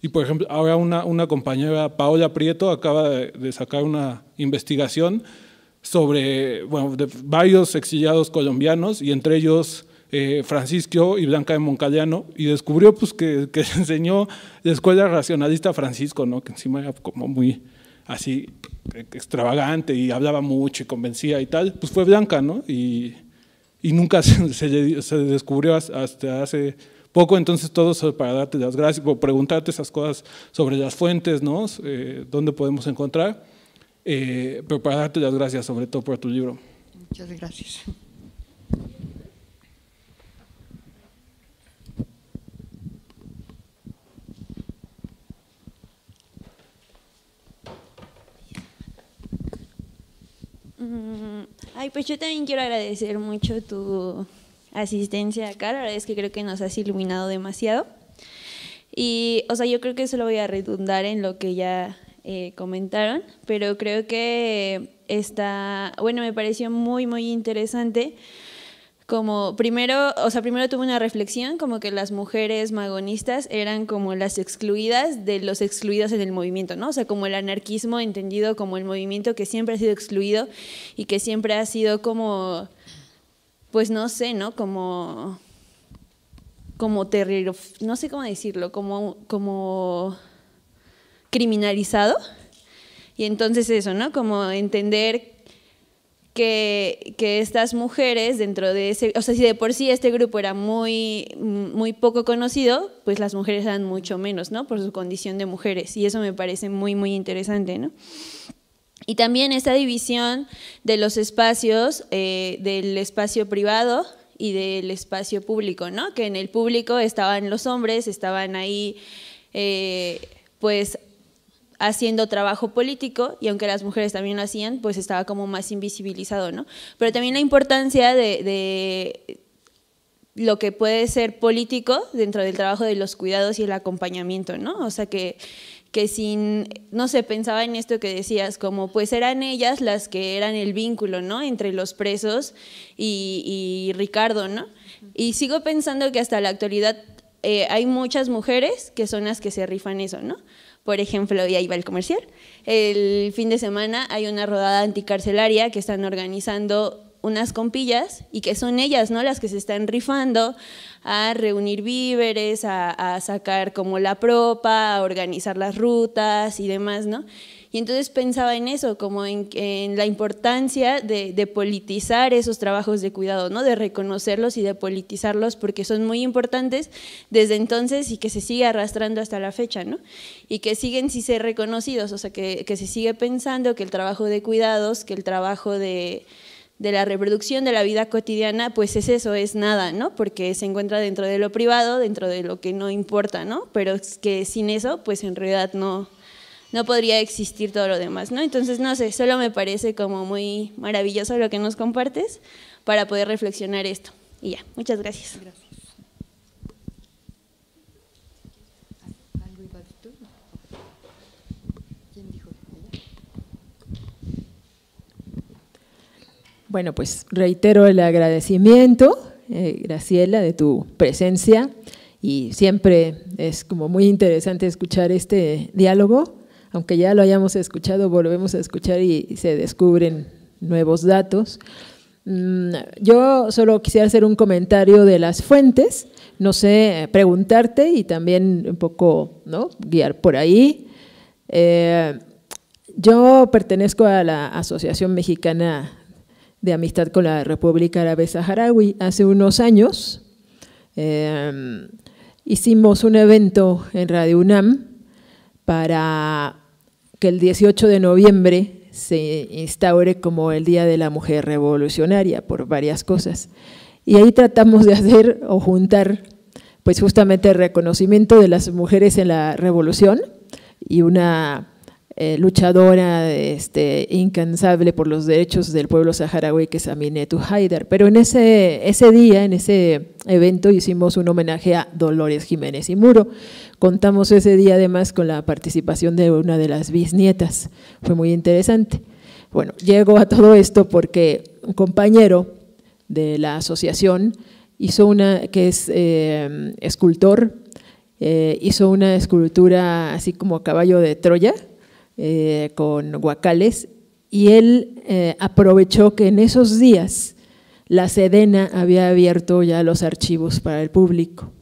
Speaker 1: Y por ejemplo, ahora una, una compañera, Paola Prieto, acaba de, sacar una investigación sobre varios exiliados colombianos y entre ellos eh, Francisco y Blanca de Moncaliano y descubrió pues, que, que enseñó la escuela racionalista Francisco, ¿no? que encima era como muy así extravagante y hablaba mucho y convencía y tal, pues fue Blanca, ¿no? Y, nunca se descubrió hasta hace poco entonces todos para darte las gracias, por preguntarte esas cosas sobre las fuentes, ¿no? Eh, ¿Dónde podemos encontrar? Eh, pero para darte las gracias sobre todo por tu libro.
Speaker 2: Muchas gracias.
Speaker 6: Mm, ay, pues yo también quiero agradecer mucho tu, asistencia acá. La verdad es que creo que nos has iluminado demasiado. Y, o sea, yo creo que lo voy a redundar en lo que ya eh, comentaron, pero creo que está, bueno, me pareció muy, muy interesante. Como primero, o sea, primero tuve una reflexión como que las mujeres magonistas eran como las excluidas de los excluidos en el movimiento, ¿no? O sea, como el anarquismo entendido como el movimiento que siempre ha sido excluido y que siempre ha sido como pues no sé, ¿no? Como, como no sé cómo decirlo, como, como criminalizado. Y entonces eso, ¿no? Como entender que, estas mujeres dentro de ese, o sea, si de por sí este grupo era muy, muy poco conocido, pues las mujeres eran mucho menos, ¿no? Por su condición de mujeres. Y eso me parece muy, muy interesante, ¿no? Y también esa división de los espacios, eh, del espacio privado y del espacio público, ¿no? Que en el público estaban los hombres, estaban ahí, eh, pues haciendo trabajo político y aunque las mujeres también lo hacían, pues estaba como más invisibilizado, ¿no? Pero también la importancia de, de, lo que puede ser político dentro del trabajo de los cuidados y el acompañamiento, ¿no? O sea que que sin, no se pensaba en esto que decías, como pues eran ellas las que eran el vínculo, ¿no? Entre los presos y, Ricardo, ¿no? Y sigo pensando que hasta la actualidad eh, hay muchas mujeres que son las que se rifan eso, ¿no? Por ejemplo, y ahí va el comercial, el fin de semana hay una rodada anticarcelaria que están organizando unas compillas y que son ellas ¿no? las que se están rifando a reunir víveres, a, sacar como la propa, a organizar las rutas y demás. ¿no? Y entonces pensaba en eso, como en, la importancia de, politizar esos trabajos de cuidado, ¿no? de reconocerlos y de politizarlos porque son muy importantes desde entonces y que se sigue arrastrando hasta la fecha, ¿no? y que siguen sin ser reconocidos, o sea, que se sigue pensando que el trabajo de cuidados, que el trabajo de de la reproducción de la vida cotidiana, pues es eso, es nada, ¿no? Porque se encuentra dentro de lo privado, dentro de lo que no importa, ¿no? Pero es que sin eso, pues en realidad no, no podría existir todo lo demás, ¿no? Entonces, no sé, solo me parece como muy maravilloso lo que nos compartes para poder reflexionar esto. Y ya, muchas gracias. gracias.
Speaker 7: Bueno, pues reitero el agradecimiento, eh, Graciela, de tu presencia y siempre es como muy interesante escuchar este diálogo, aunque ya lo hayamos escuchado, volvemos a escuchar y, se descubren nuevos datos. Mm, yo solo quisiera hacer un comentario de las fuentes, no sé, eh, preguntarte y también un poco ¿no? guiar por ahí. Eh, yo pertenezco a la Asociación Mexicana de amistad con la República Árabe Saharaui. Hace unos años eh, hicimos un evento en Radio UNAM para que el 18 de noviembre se instaure como el Día de la Mujer Revolucionaria por varias cosas. Y ahí tratamos de hacer o juntar pues justamente el reconocimiento de las mujeres en la revolución y una eh, luchadora este, incansable por los derechos del pueblo saharaui, que es Aminetu Haider. Pero en ese, ese día, en ese evento, hicimos un homenaje a Dolores Jiménez y Muro. Contamos ese día además con la participación de una de las bisnietas. Fue muy interesante. Bueno, llego a todo esto porque un compañero de la asociación hizo una, que es eh, escultor, eh, hizo una escultura así como a caballo de Troya, eh, con Guacales, y él eh, aprovechó que en esos días la Sedena había abierto ya los archivos para el público.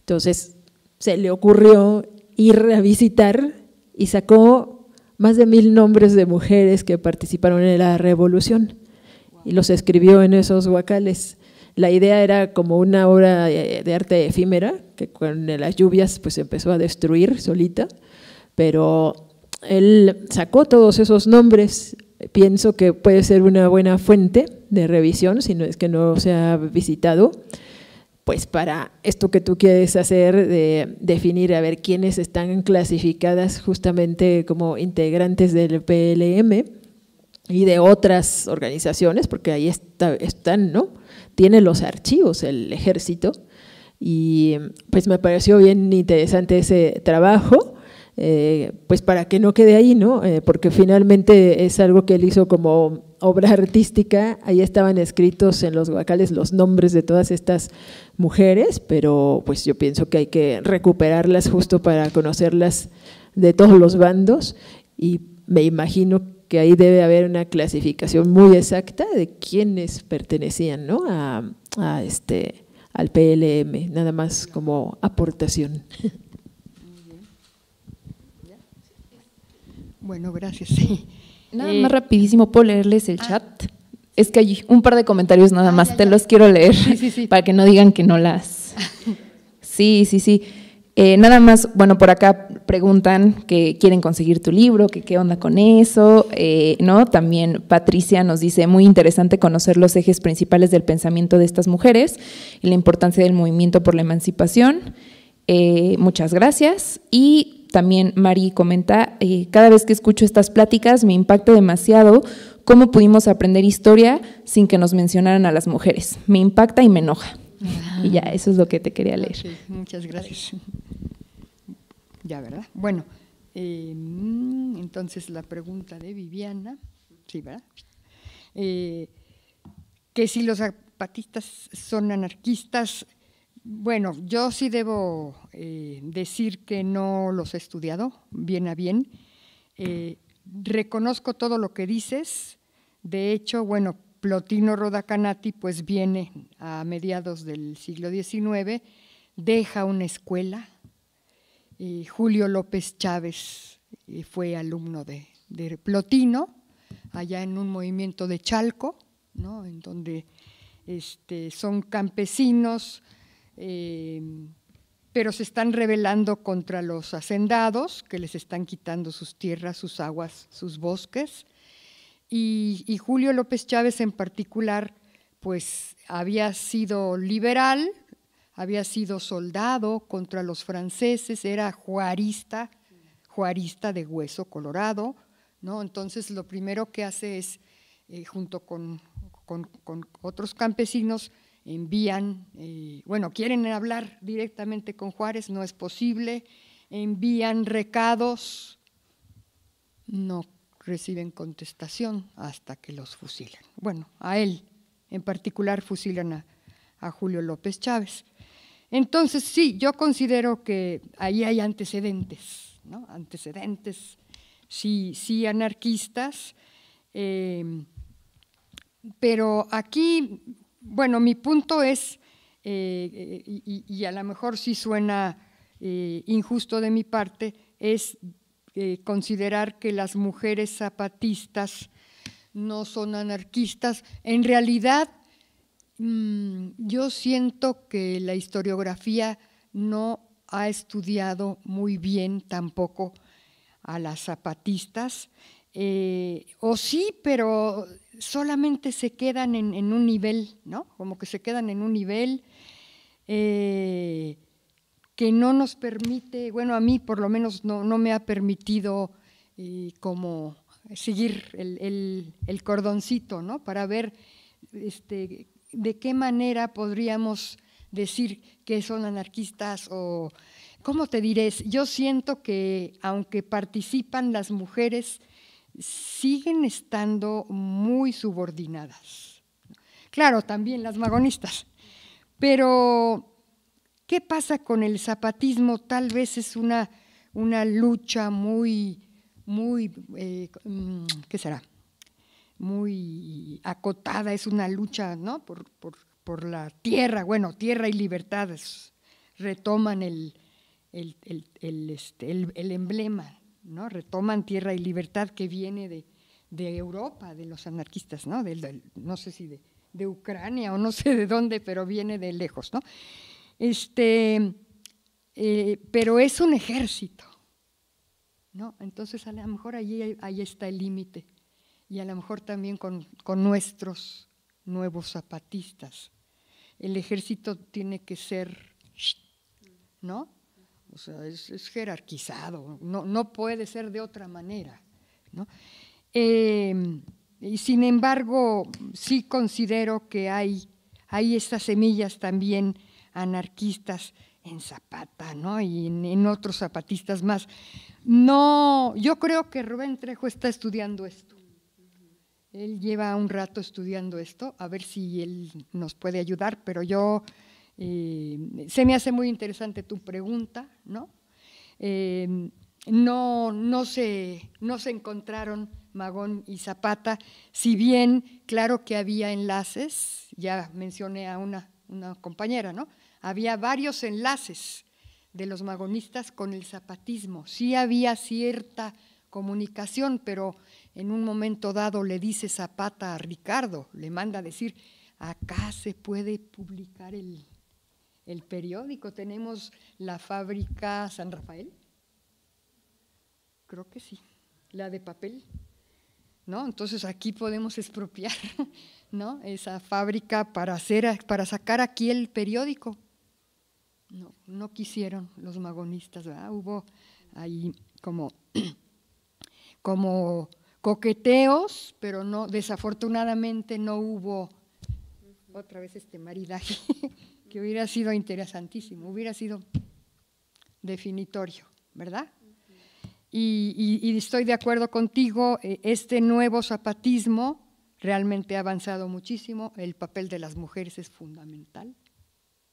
Speaker 7: Entonces se le ocurrió ir a visitar y sacó más de mil nombres de mujeres que participaron en la revolución y los escribió en esos guacales. La idea era como una obra de arte efímera que con las lluvias pues empezó a destruir solita, pero él sacó todos esos nombres, pienso que puede ser una buena fuente de revisión, si no es que no se ha visitado, pues para esto que tú quieres hacer, de definir a ver quiénes están clasificadas justamente como integrantes del PLM y de otras organizaciones, porque ahí están, ¿no? Tiene los archivos el ejército y pues me pareció bien interesante ese trabajo eh, pues para que no quede ahí, ¿no? Eh, porque finalmente es algo que él hizo como obra artística, ahí estaban escritos en los guacales los nombres de todas estas mujeres, pero pues yo pienso que hay que recuperarlas justo para conocerlas de todos los bandos y me imagino que ahí debe haber una clasificación muy exacta de quiénes pertenecían ¿no? a este, al PLM, nada más como aportación.
Speaker 2: Bueno, gracias, Nada eh, más
Speaker 5: rapidísimo, ¿puedo leerles el ah. chat? Es que hay un par de comentarios nada ah, más, te los quiero leer para que no digan que no las... sí, sí, sí. Eh, nada más, bueno, por acá preguntan que quieren conseguir tu libro, que qué onda con eso, eh, ¿no? También Patricia nos dice, muy interesante conocer los ejes principales del pensamiento de estas mujeres la importancia del movimiento por la emancipación. muchas gracias. Y también Mari comenta, eh, cada vez que escucho estas pláticas me impacta demasiado cómo pudimos aprender historia sin que nos mencionaran a las mujeres. Me impacta y me enoja. Y ya, eso es lo que te quería leer.
Speaker 2: muchas gracias. Ya, ¿verdad? Bueno, em, entonces la pregunta de Viviana, sí, ¿verdad? Eh, que si los zapatistas son anarquistas, bueno, yo sí debo eh, decir que no los he estudiado bien a bien. Eh, reconozco todo lo que dices. De hecho, bueno, Plotino Rodacanati pues viene a mediados del siglo XIX, deja una escuela. Julio López Chávez eh, fue alumno de, Plotino, allá en un movimiento de Chalco, en donde este, son campesinos, Em, pero se están rebelando contra los hacendados que les están quitando sus tierras, sus aguas, sus bosques. Y, Julio López Chávez en particular, pues había sido liberal, había sido soldado contra los franceses, era juarista, juarista de hueso colorado, ¿no? Entonces lo primero que hace es, eh, junto con otros campesinos, envían, eh, bueno, quieren hablar directamente con Juárez, no es posible, envían recados, no reciben contestación hasta que los fusilan. Bueno, a él en particular fusilan a, a Julio López Chávez. Entonces, sí, yo considero que ahí hay antecedentes, ¿no? Antecedentes, sí, sí anarquistas, eh, pero aquí bueno, mi punto es, eh, y, a lo mejor sí suena eh, injusto de mi parte, es eh, considerar que las mujeres zapatistas no son anarquistas. En realidad, mm, yo siento que la historiografía no ha estudiado muy bien tampoco a las zapatistas eh, o sí, pero solamente se quedan en, un nivel, ¿no? Como que se quedan en un nivel eh, que no nos permite, bueno, a mí por lo menos no, me ha permitido eh, como seguir el, cordoncito, ¿no? Para ver este, de qué manera podríamos decir que son anarquistas o, ¿cómo te diré? Yo siento que aunque participan las mujeres, siguen estando muy subordinadas. Claro, también las magonistas. Pero, ¿qué pasa con el zapatismo? Tal vez es una, una lucha muy, muy, eh, mm, ¿qué será? Muy acotada, es una lucha, Por, la tierra, bueno, tierra y libertades retoman el, el, este, emblema ¿no? Retoman Tierra y Libertad que viene de, Europa, de los anarquistas, ¿no? no sé si de, Ucrania o no sé de dónde, pero viene de lejos, ¿no? Este, eh, pero es un ejército, ¿no? Entonces a lo mejor allí, ahí está el límite y a lo mejor también con, con nuestros nuevos zapatistas. El ejército tiene que ser, ¿no? o sea, es, jerarquizado, no, no, puede ser de otra manera. Em, y sin embargo, sí considero que hay, hay estas semillas también anarquistas en Zapata, ¿no? Y en, otros zapatistas más. No, yo creo que Rubén Trejo está estudiando esto. Él lleva un rato estudiando esto, a ver si él nos puede ayudar, pero yo se me hace muy interesante tu pregunta, ¿no? Eh, no, no, se, no se encontraron Magón y Zapata, si bien claro que había enlaces, ya mencioné a una, una compañera, ¿no? Había varios enlaces de los magonistas con el zapatismo. Sí había cierta comunicación, pero en un momento dado le dice Zapata a Ricardo, le manda a decir, acá se puede publicar el el periódico, tenemos la fábrica San Rafael, creo que sí, la de papel, ¿no? Entonces aquí podemos expropiar, ¿no? Esa fábrica para, hacer, para sacar aquí el periódico. No, no quisieron los magonistas, ¿verdad? Hubo ahí como, como coqueteos, pero no, desafortunadamente no hubo otra vez este maridaje. que hubiera sido interesantísimo, hubiera sido definitorio, ¿verdad? Y, estoy de acuerdo contigo, eh, este nuevo zapatismo realmente ha avanzado muchísimo, el papel de las mujeres es fundamental,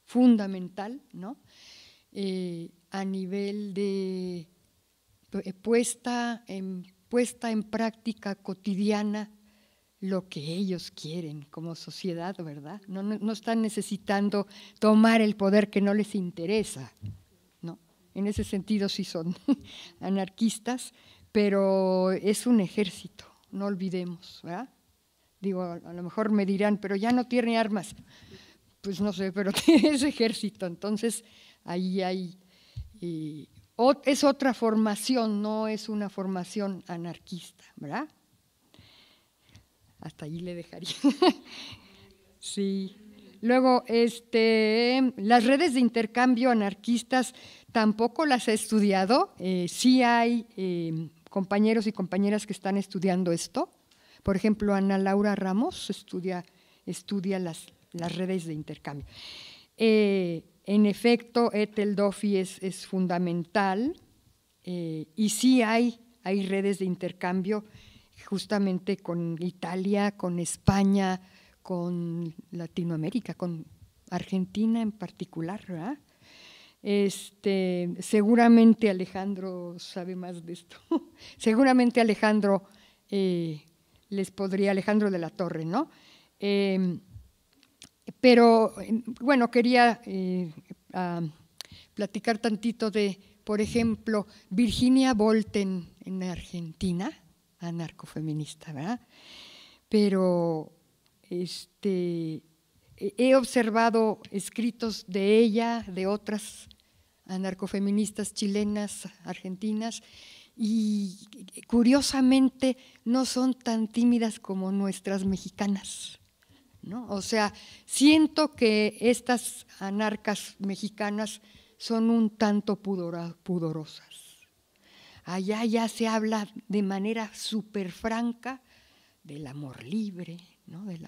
Speaker 2: fundamental, ¿no? Eh, a nivel de eh, puesta en práctica cotidiana lo que ellos quieren como sociedad, ¿verdad? No, están necesitando tomar el poder que no les interesa, ¿no? En ese sentido sí son anarquistas, pero es un ejército, no olvidemos, ¿verdad? Digo, a, lo mejor me dirán, pero ya no tiene armas. Pues no sé, pero es ejército, entonces ahí hay... es otra formación, no es una formación anarquista, ¿verdad? Hasta ahí le dejaría. sí. Luego, este, las redes de intercambio anarquistas tampoco las he estudiado. Eh, sí hay em, compañeros y compañeras que están estudiando esto. Por ejemplo, Ana Laura Ramos estudia, las, redes de intercambio. Eh, en efecto, Ethel Dofi es, es fundamental eh, y sí hay, hay redes de intercambio justamente con Italia, con España, con Latinoamérica, con Argentina en particular, Este, seguramente Alejandro sabe más de esto. seguramente Alejandro eh, les podría, Alejandro de la Torre, ¿no? Em, pero em, bueno, quería eh, ah, platicar tantito de, por ejemplo, Virginia Volten en Argentina, anarcofeminista, ¿verdad? Pero este, he observado escritos de ella, de otras anarcofeministas chilenas, argentinas, y curiosamente no son tan tímidas como nuestras mexicanas. ¿no? O sea, siento que estas anarcas mexicanas son un tanto pudorosas. Allá ya se habla de manera súper franca del amor libre, ¿no? Del,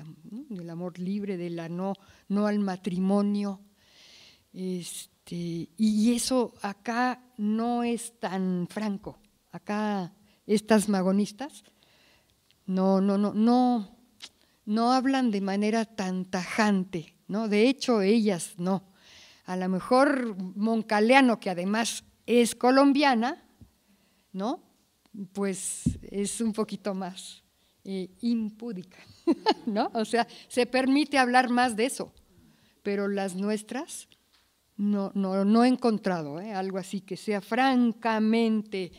Speaker 2: amor libre, de la no, no al matrimonio. Este, y eso acá no es tan franco. Acá estas magonistas no, no, no, no, no hablan de manera tan tajante, ¿no? De hecho, ellas no. A lo mejor Moncaleano, que además es colombiana, ¿no? Pues es un poquito más eh, impúdica, ¿no? O sea, se permite hablar más de eso, pero las nuestras no, he encontrado ¿eh? algo así que sea francamente,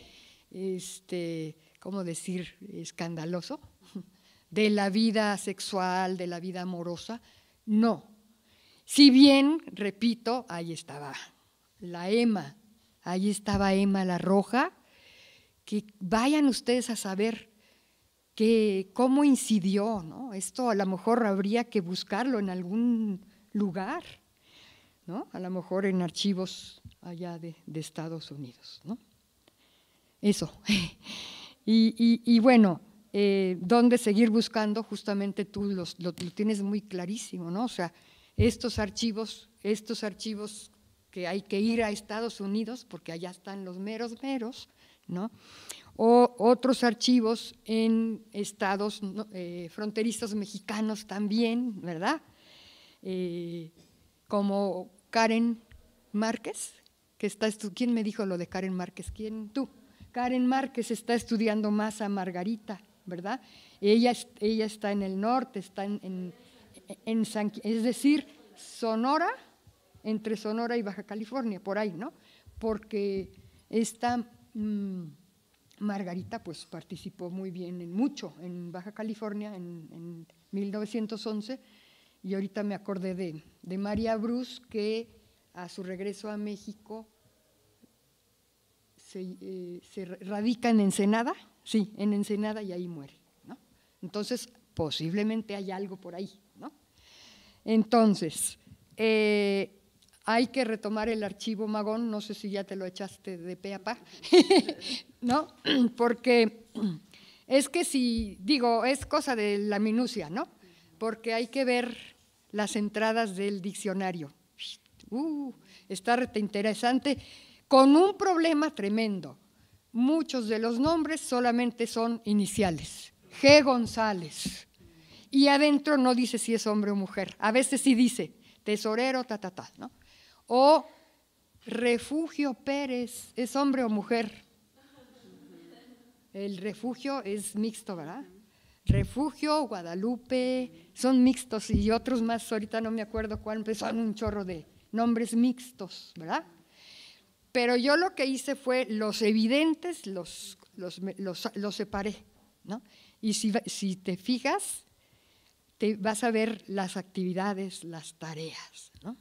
Speaker 2: este, ¿cómo decir?, escandaloso de la vida sexual, de la vida amorosa. No. Si bien, repito, ahí estaba la Emma, ahí estaba Emma la Roja, que vayan ustedes a saber que cómo incidió, ¿no? Esto a lo mejor habría que buscarlo en algún lugar, ¿no? A lo mejor en archivos allá de, Estados Unidos, ¿no? Eso. Y, bueno, eh, dónde seguir buscando, justamente tú lo, lo, tienes muy clarísimo, ¿no? O sea, estos archivos, estos archivos que hay que ir a Estados Unidos, porque allá están los meros meros, ¿no? o otros archivos en estados eh, fronterizos mexicanos también, ¿verdad? Eh, como Karen Márquez, que ¿quién me dijo lo de Karen Márquez? ¿Quién? Tú. Karen Márquez está estudiando más a Margarita, ¿verdad? Ella, ella está en el norte, está en, en, en San, es decir, Sonora, entre Sonora y Baja California, por ahí, ¿no? Porque está Mm, Margarita pues participó muy bien en mucho en Baja California en, 1911 y ahorita me acordé de, de, María Bruce que a su regreso a México se, eh, radica en Ensenada, sí, en Ensenada y ahí muere. Entonces posiblemente hay algo por ahí. ¿no? Entonces, eh, hay que retomar el archivo Magón, no sé si ya te lo echaste de pe a pa, ¿no? Porque es que si, digo, es cosa de la minucia, ¿no? Porque hay que ver las entradas del diccionario. Uh, está interesante, con un problema tremendo. Muchos de los nombres solamente son iniciales. G. González. Y adentro no dice si es hombre o mujer. A veces sí dice tesorero, ta, ta, ta, ¿no? O refugio Pérez, ¿es hombre o mujer? El refugio es mixto, ¿verdad? Refugio, Guadalupe, son mixtos y otros más, ahorita no me acuerdo cuál, son un chorro de nombres mixtos, ¿verdad? Pero yo lo que hice fue los evidentes los, separé, ¿no? Y si, te fijas, te vas a ver las actividades, las tareas, ¿no?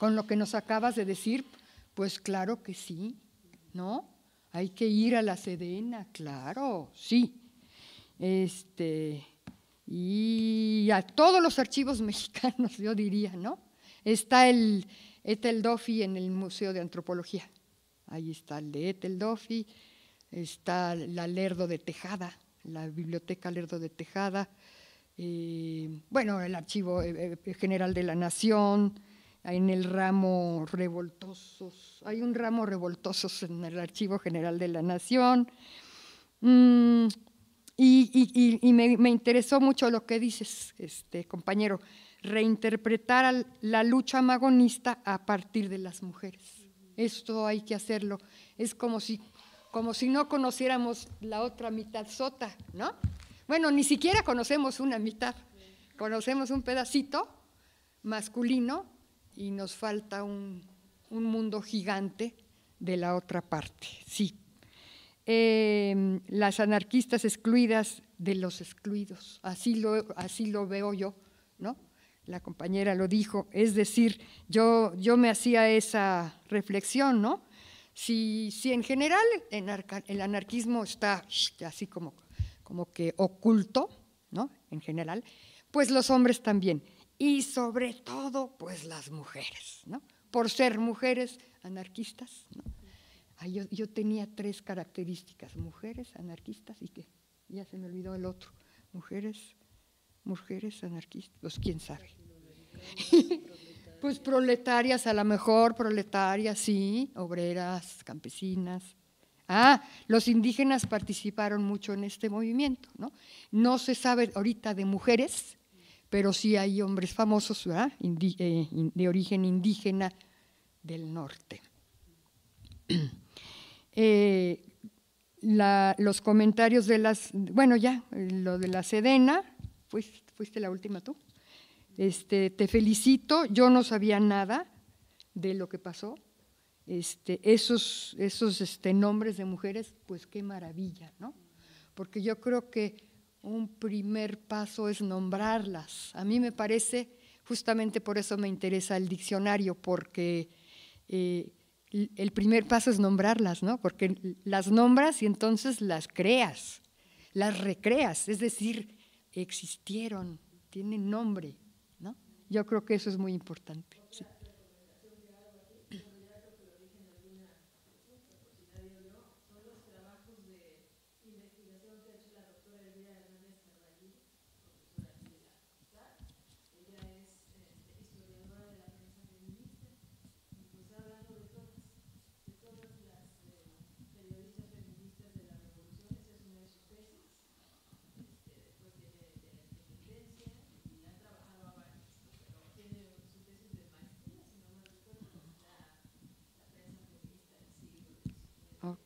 Speaker 2: con lo que nos acabas de decir, pues claro que sí, ¿no? Hay que ir a la Sedena, claro, sí. Este, y a todos los archivos mexicanos, yo diría, ¿no? Está el Etel Dofi en el Museo de Antropología. Ahí está el de Etel está la Lerdo de Tejada, la Biblioteca Lerdo de Tejada, eh, bueno, el Archivo eh, eh, General de la Nación, en el ramo revoltosos, hay un ramo revoltosos en el Archivo General de la Nación. Mm, y, me, interesó mucho lo que dices, este, compañero, reinterpretar la lucha magonista a partir de las mujeres. Esto hay que hacerlo. Es como si, como si no conociéramos la otra mitad sota, ¿no? Bueno, ni siquiera conocemos una mitad, conocemos un pedacito masculino y nos falta un, mundo gigante de la otra parte, sí. Em, las anarquistas excluidas de los excluidos, así lo, así lo veo yo, ¿no? La compañera lo dijo, es decir, yo, yo me hacía esa reflexión, ¿no? Si, si en general el anarquismo está así como, como que oculto, ¿no? En general, pues los hombres también y sobre todo pues las mujeres, ¿no? por ser mujeres anarquistas. ¿no? Ah, yo, yo, tenía tres características, mujeres anarquistas y que ya se me olvidó el otro, mujeres, mujeres anarquistas, pues quién sabe. pues proletarias a lo mejor, proletarias, sí, obreras, campesinas. Ah, los indígenas participaron mucho en este movimiento, ¿no? No se sabe ahorita de mujeres, pero sí hay hombres famosos eh, de origen indígena del norte. Eh, los comentarios de las, bueno ya, lo de la Sedena, pues, fuiste la última tú. Este, te felicito, yo no sabía nada de lo que pasó. Este, esos esos este, nombres de mujeres, pues qué maravilla, ¿no? Porque yo creo que un primer paso es nombrarlas. A mí me parece, justamente por eso me interesa el diccionario, porque eh, el primer paso es nombrarlas, ¿no? Porque las nombras y entonces las creas, las recreas, es decir, existieron, tienen nombre, ¿no? Yo creo que eso es muy importante.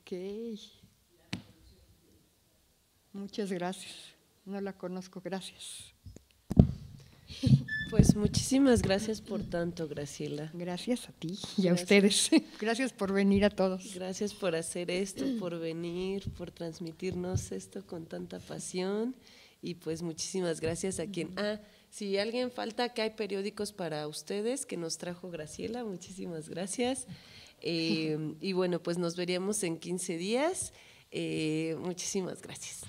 Speaker 2: Ok. Muchas gracias. No la conozco, gracias. Pues muchísimas gracias por tanto, Graciela. Gracias a ti y a ustedes. Gracias por venir a todos.
Speaker 3: Gracias por hacer esto, por venir, por transmitirnos esto con tanta pasión. Y pues muchísimas gracias a quien... Ah, si alguien falta, que hay periódicos para ustedes que nos trajo Graciela. Muchísimas gracias. Eh, y bueno, pues nos veríamos en 15 días. Eh, muchísimas gracias.